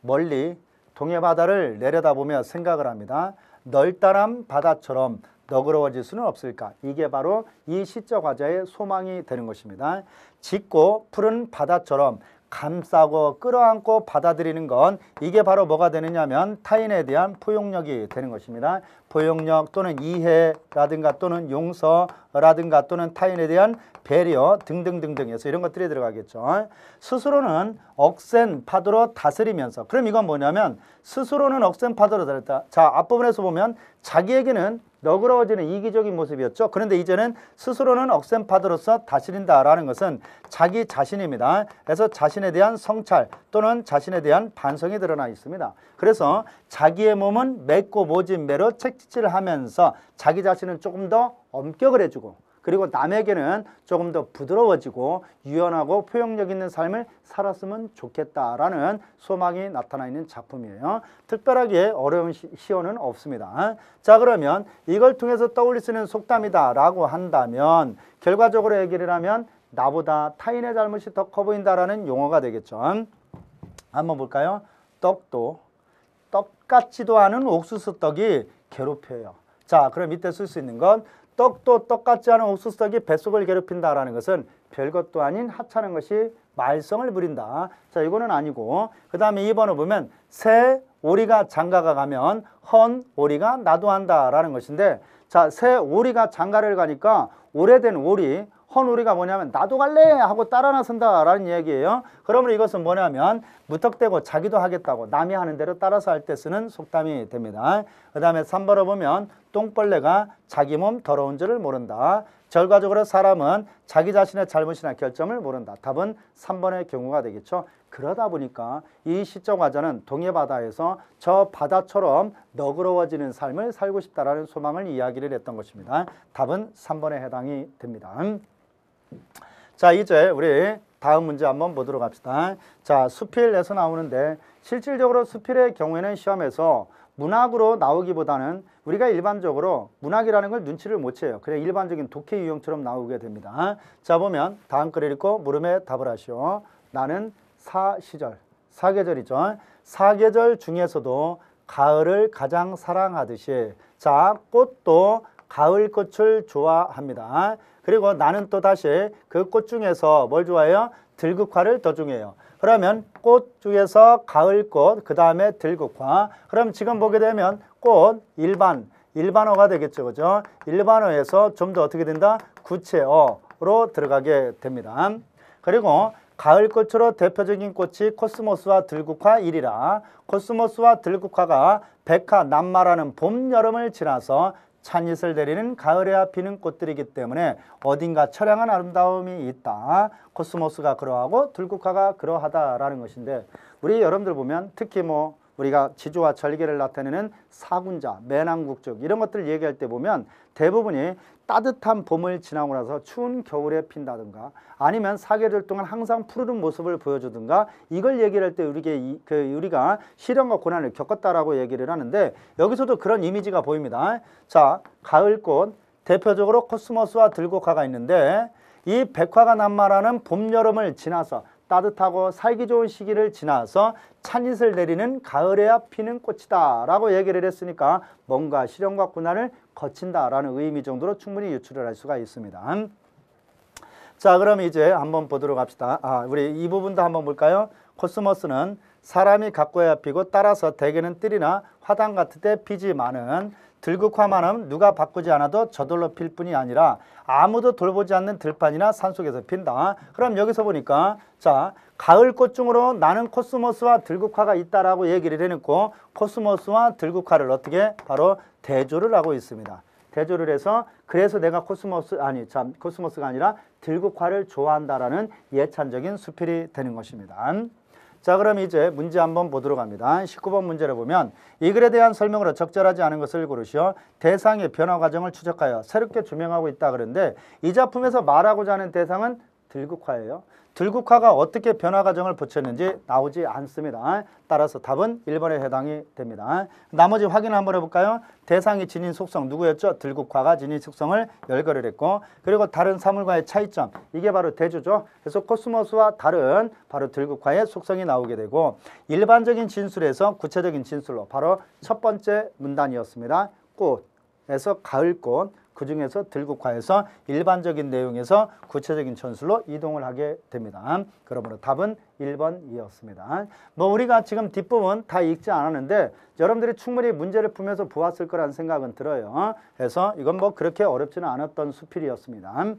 멀리 동해 바다를 내려다보며 생각을 합니다. 널따란 바다처럼 너그러워질 수는 없을까? 이게 바로 이 시적 화자의 소망이 되는 것입니다. 짙고 푸른 바다처럼 감싸고 끌어안고 받아들이는 건 이게 바로 뭐가 되느냐면 타인에 대한 포용력이 되는 것입니다. 포용력 또는 이해라든가 또는 용서라든가 또는 타인에 대한 배려 등등등등해서 이런 것들이 들어가겠죠. 스스로는 억센 파도로 다스리면서 그럼 이건 뭐냐면 스스로는 억센 파도로 다스렸다. 자 앞부분에서 보면 자기에게는 너그러워지는 이기적인 모습이었죠. 그런데 이제는 스스로는 억센 파도로서 다스린다라는 것은 자기 자신입니다. 그래서 자신에 대한 성찰 또는 자신에 대한 반성이 드러나 있습니다. 그래서 자기의 몸은 맺고 모진 매로 책짓질 하면서 자기 자신을 조금 더 엄격을 해주고 그리고 남에게는 조금 더 부드러워지고 유연하고 포용력 있는 삶을 살았으면 좋겠다라는 소망이 나타나 있는 작품이에요. 특별하게 어려운 시어는 없습니다. 자 그러면 이걸 통해서 떠올릴 수 있는 속담이다 라고 한다면 결과적으로 얘기를 하면 나보다 타인의 잘못이 더 커 보인다라는 용어가 되겠죠. 한번 볼까요? 떡도 똑같지도 않은 옥수수 떡이 괴롭혀요. 자, 그럼 이때 쓸수 있는 건 떡도 똑같지 않은 옥수수떡이 뱃속을 괴롭힌다라는 것은 별것도 아닌 하찮은 것이 말썽을 부린다. 자, 이거는 아니고 그 다음에 2번을 보면 새 오리가 장가가 가면 헌 오리가 나도 한다라는 것인데 자, 새 오리가 장가를 가니까 오래된 오리, 헌우리가 뭐냐면 나도 갈래 하고 따라 나선다라는 얘기예요. 그러면 이것은 뭐냐면 무턱대고 자기도 하겠다고 남이 하는 대로 따라서 할 때 쓰는 속담이 됩니다. 그 다음에 3번을 보면 똥벌레가 자기 몸 더러운 줄을 모른다. 결과적으로 사람은 자기 자신의 잘못이나 결점을 모른다. 답은 3번의 경우가 되겠죠. 그러다 보니까 이 시적 화자는 동해 바다에서 저 바다처럼 너그러워지는 삶을 살고 싶다라는 소망을 이야기를 했던 것입니다. 답은 3번에 해당이 됩니다. 자 이제 우리 다음 문제 한번 보도록 합시다. 자 수필에서 나오는데 실질적으로 수필의 경우에는 시험에서 문학으로 나오기보다는 우리가 일반적으로 문학이라는 걸 눈치를 못 채요. 그래 일반적인 독해 유형처럼 나오게 됩니다. 자 보면 다음 글을 읽고 물음에 답을 하시오. 나는 사시절, 사계절이죠. 사계절 중에서도 가을을 가장 사랑하듯이 자 꽃도 가을 꽃을 좋아합니다. 그리고 나는 또 다시 그 꽃 중에서 뭘 좋아해요? 들국화를 더 중요해요. 그러면 꽃 중에서 가을꽃, 그 다음에 들국화. 그럼 지금 보게 되면 꽃 일반, 일반어가 되겠죠. 그죠? 일반어에서 좀 더 어떻게 된다? 구체어로 들어가게 됩니다. 그리고 가을 꽃으로 대표적인 꽃이 코스모스와 들국화이라 코스모스와 들국화가 백화, 남마라는 봄, 여름을 지나서 찬이슬 내리는 가을에야 피는 꽃들이기 때문에 어딘가 처량한 아름다움이 있다. 코스모스가 그러하고 들국화가 그러하다라는 것인데 우리 여러분들 보면 특히 뭐 우리가 지주와 절개를 나타내는 사군자, 매남국적 이런 것들을 얘기할 때 보면 대부분이 따뜻한 봄을 지나고 나서 추운 겨울에 핀다든가 아니면 사계절 동안 항상 푸르른 모습을 보여주든가 이걸 얘기할때 우리게 이, 그 우리가 시련과 고난을 겪었다라고 얘기를 하는데 여기서도 그런 이미지가 보입니다. 자, 가을꽃 대표적으로 코스모스와 들국화가 있는데 이 백화가 난마라는 봄 여름을 지나서 따뜻하고 살기 좋은 시기를 지나서 찬잇을 내리는 가을에야 피는 꽃이다 라고 얘기를 했으니까 뭔가 시련과 고난을 거친다라는 의미 정도로 충분히 유출을할 수가 있습니다. 자 그럼 이제 한번 보도록 합시다. 아, 우리 이 부분도 한번 볼까요? 코스모스는 사람이 갖고야 피고 따라서 대개는 뜰이나 화단 같은 데 피지 많은 들국화만 은 누가 바꾸지 않아도 저절로 필 뿐이 아니라 아무도 돌보지 않는 들판이나 산속에서 핀다. 그럼 여기서 보니까 자 가을 꽃 중으로 나는 코스모스와 들국화가 있다라고 얘기를 해놓고 코스모스와 들국화를 어떻게 바로 대조를 하고 있습니다. 대조를 해서 그래서 내가 코스모스 아니 참 코스모스가 아니라 들국화를 좋아한다라는 예찬적인 수필이 되는 것입니다. 자 그럼 이제 문제 한번 보도록 합니다. 19번 문제를 보면 이 글에 대한 설명으로 적절하지 않은 것을 고르시어 대상의 변화 과정을 추적하여 새롭게 조명하고 있다 그런데 이 작품에서 말하고자 하는 대상은 들국화예요. 들국화가 어떻게 변화 과정을 붙였는지 나오지 않습니다. 따라서 답은 1번에 해당이 됩니다. 나머지 확인 한번 해볼까요? 대상이 지닌 속성 누구였죠? 들국화가 지닌 속성을 열거를 했고 그리고 다른 사물과의 차이점 이게 바로 대조죠. 그래서 코스모스와 다른 바로 들국화의 속성이 나오게 되고 일반적인 진술에서 구체적인 진술로 바로 첫 번째 문단이었습니다. 꽃에서 가을꽃 그중에서 들국화에서 일반적인 내용에서 구체적인 전술로 이동을 하게 됩니다. 그러므로 답은 1번이었습니다. 뭐 우리가 지금 뒷부분 다 읽지 않았는데 여러분들이 충분히 문제를 풀면서 보았을 거란 생각은 들어요. 그래서 이건 뭐 그렇게 어렵지는 않았던 수필이었습니다.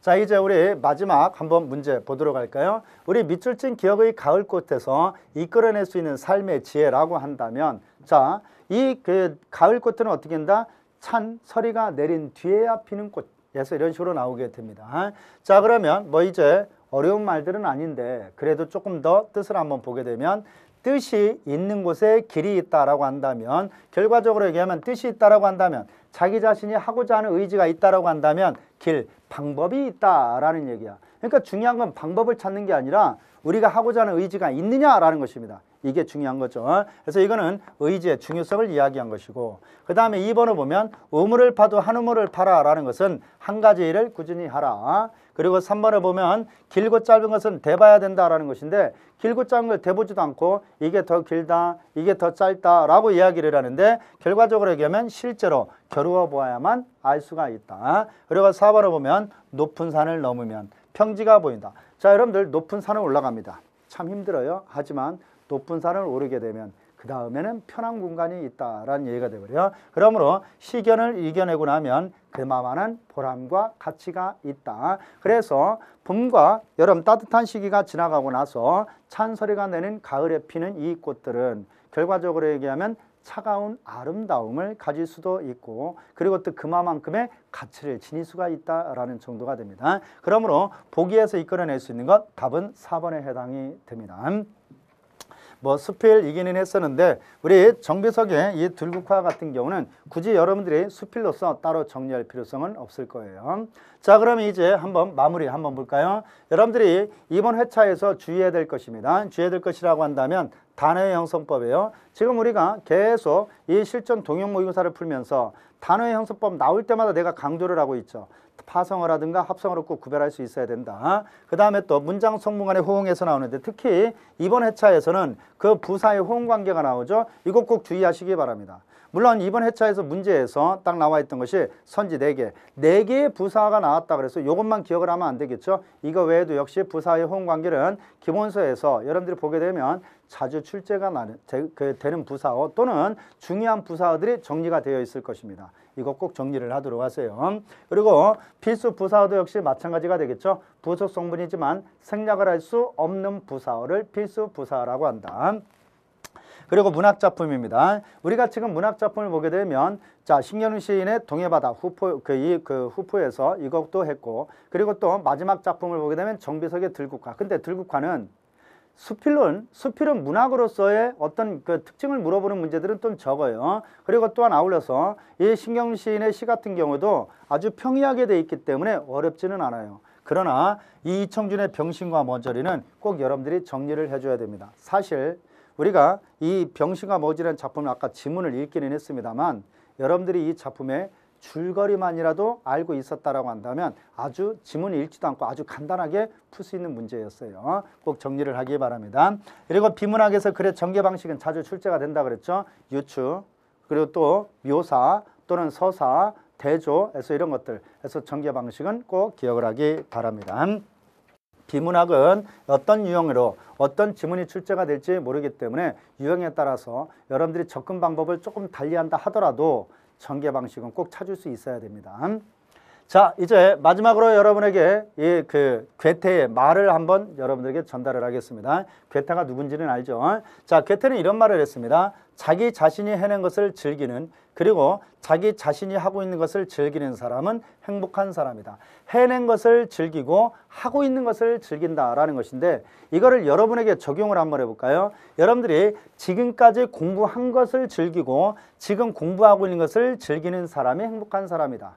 자 이제 우리 마지막 한번 문제 보도록 할까요? 우리 밑줄 친 기억의 가을꽃에서 이끌어낼 수 있는 삶의 지혜라고 한다면 자이 그 가을꽃은 어떻게 한다? 찬 서리가 내린 뒤에야 피는 꽃에서 이런 식으로 나오게 됩니다. 자 그러면 뭐 이제 어려운 말들은 아닌데 그래도 조금 더 뜻을 한번 보게 되면 뜻이 있는 곳에 길이 있다라고 한다면 결과적으로 얘기하면 뜻이 있다라고 한다면 자기 자신이 하고자 하는 의지가 있다라고 한다면 길, 방법이 있다라는 얘기야. 그러니까 중요한 건 방법을 찾는 게 아니라 우리가 하고자 하는 의지가 있느냐라는 것입니다. 이게 중요한 거죠. 그래서 이거는 의지의 중요성을 이야기한 것이고 그 다음에 2번을 보면 의무를 파도 한우물을 파라라는 것은 한 가지 일을 꾸준히 하라. 그리고 3번을 보면 길고 짧은 것은 대봐야 된다라는 것인데 길고 짧은 걸 대보지도 않고 이게 더 길다, 이게 더 짧다라고 이야기를 하는데 결과적으로 얘기하면 실제로 겨루어 보아야만 알 수가 있다. 그리고 4번을 보면 높은 산을 넘으면 평지가 보인다. 자 여러분들 높은 산을 올라갑니다. 참 힘들어요. 하지만 높은 산을 오르게 되면 그 다음에는 편한 공간이 있다라는 얘기가 되버려요. 그러므로 시견을 이겨내고 나면 그마만한 보람과 가치가 있다. 그래서 봄과 여름 따뜻한 시기가 지나가고 나서 찬소리가 내는 가을에 피는 이 꽃들은 결과적으로 얘기하면 차가운 아름다움을 가질 수도 있고 그리고 또 그마만큼의 가치를 지닐 수가 있다라는 정도가 됩니다. 그러므로 보기에서 이끌어낼 수 있는 것 답은 4번에 해당이 됩니다. 뭐 수필 이기는 했었는데 우리 정비석의 이 들국화 같은 경우는 굳이 여러분들이 수필로서 따로 정리할 필요성은 없을 거예요. 자그러면 이제 한번 마무리 한번 볼까요? 여러분들이 이번 회차에서 주의해야 될 것입니다. 주의해야 될 것이라고 한다면 단어의 형성법이에요. 지금 우리가 계속 이 실전 동용 모의고사를 풀면서 단어의 형성법 나올 때마다 내가 강조를 하고 있죠. 파성어라든가 합성어로 꼭 구별할 수 있어야 된다. 그 다음에 또 문장 성문 간의 호응에서 나오는데 특히 이번 회차에서는 그 부사의 호응 관계가 나오죠. 이거 꼭 주의하시기 바랍니다. 물론 이번 회차에서 문제에서 딱 나와 있던 것이 선지 네개네개의 부사가 나왔다 그래서 이것만 기억을 하면 안 되겠죠. 이거 외에도 역시 부사의 호응 관계는 기본서에서 여러분들이 보게 되면 자주 출제가 나는, 되, 그, 되는 부사어 또는 중요한 부사어들이 정리가 되어 있을 것입니다. 이거 꼭 정리를 하도록 하세요. 그리고 필수 부사어도 역시 마찬가지가 되겠죠. 부속 성분이지만 생략을 할 수 없는 부사어를 필수 부사라고 한다. 그리고 문학 작품입니다. 우리가 지금 문학 작품을 보게 되면 자신경 시인의 동해바다 후포 그이그 그 후포에서 이것도 했고 그리고 또 마지막 작품을 보게 되면 정비석의 들국화. 근데 들국화는 수필론 수필은 문학으로서의 어떤 그 특징을 물어보는 문제들은 좀 적어요. 그리고 또한 아울러서 이신경 시인의 시 같은 경우도 아주 평이하게 돼 있기 때문에 어렵지는 않아요. 그러나 이 이청준의 병신과 먼저리는 꼭 여러분들이 정리를 해줘야 됩니다. 사실 우리가 이 병신과 머지란 작품을 아까 지문을 읽기는 했습니다만 여러분들이 이 작품의 줄거리만이라도 알고 있었다라고 한다면 아주 지문을 읽지도 않고 아주 간단하게 풀 수 있는 문제였어요. 꼭 정리를 하기 바랍니다. 그리고 비문학에서 글의 전개 방식은 자주 출제가 된다 그랬죠. 유추 그리고 또 묘사 또는 서사 대조에서 이런 것들에서 전개 방식은 꼭 기억을 하기 바랍니다. 비문학은 어떤 유형으로 어떤 지문이 출제가 될지 모르기 때문에 유형에 따라서 여러분들이 접근 방법을 조금 달리한다 하더라도 전개 방식은 꼭 찾을 수 있어야 됩니다. 자, 이제 마지막으로 여러분에게 이 그 괴테의 말을 한번 여러분들에게 전달을 하겠습니다. 괴테가 누군지는 알죠. 자, 괴테는 이런 말을 했습니다. 자기 자신이 해낸 것을 즐기는 그리고 자기 자신이 하고 있는 것을 즐기는 사람은 행복한 사람이다. 해낸 것을 즐기고 하고 있는 것을 즐긴다라는 것인데 이거를 여러분에게 적용을 한번 해볼까요? 여러분들이 지금까지 공부한 것을 즐기고 지금 공부하고 있는 것을 즐기는 사람이 행복한 사람이다.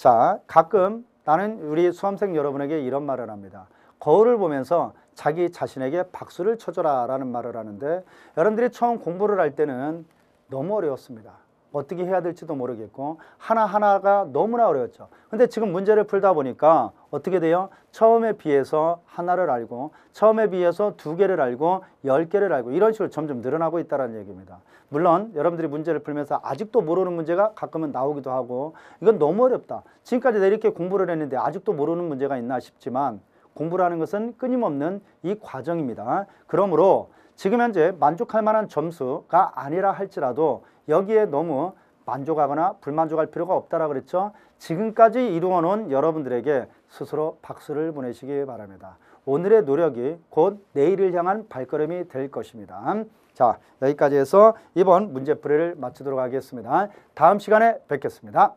자, 가끔 나는 우리 수험생 여러분에게 이런 말을 합니다. 거울을 보면서 자기 자신에게 박수를 쳐줘라 라는 말을 하는데 여러분들이 처음 공부를 할 때는 너무 어려웠습니다. 어떻게 해야 될지도 모르겠고 하나하나가 너무나 어려웠죠. 근데 지금 문제를 풀다 보니까 어떻게 돼요? 처음에 비해서 하나를 알고 처음에 비해서 두 개를 알고 열 개를 알고 이런 식으로 점점 늘어나고 있다는 얘기입니다. 물론 여러분들이 문제를 풀면서 아직도 모르는 문제가 가끔은 나오기도 하고 이건 너무 어렵다. 지금까지 내가 이렇게 공부를 했는데 아직도 모르는 문제가 있나 싶지만 공부라는 것은 끊임없는 이 과정입니다. 그러므로 지금 현재 만족할 만한 점수가 아니라 할지라도 여기에 너무 만족하거나 불만족할 필요가 없다라 그랬죠. 지금까지 이루어놓은 여러분들에게 스스로 박수를 보내시기 바랍니다. 오늘의 노력이 곧 내일을 향한 발걸음이 될 것입니다. 자, 여기까지 해서 이번 문제풀이를 마치도록 하겠습니다. 다음 시간에 뵙겠습니다.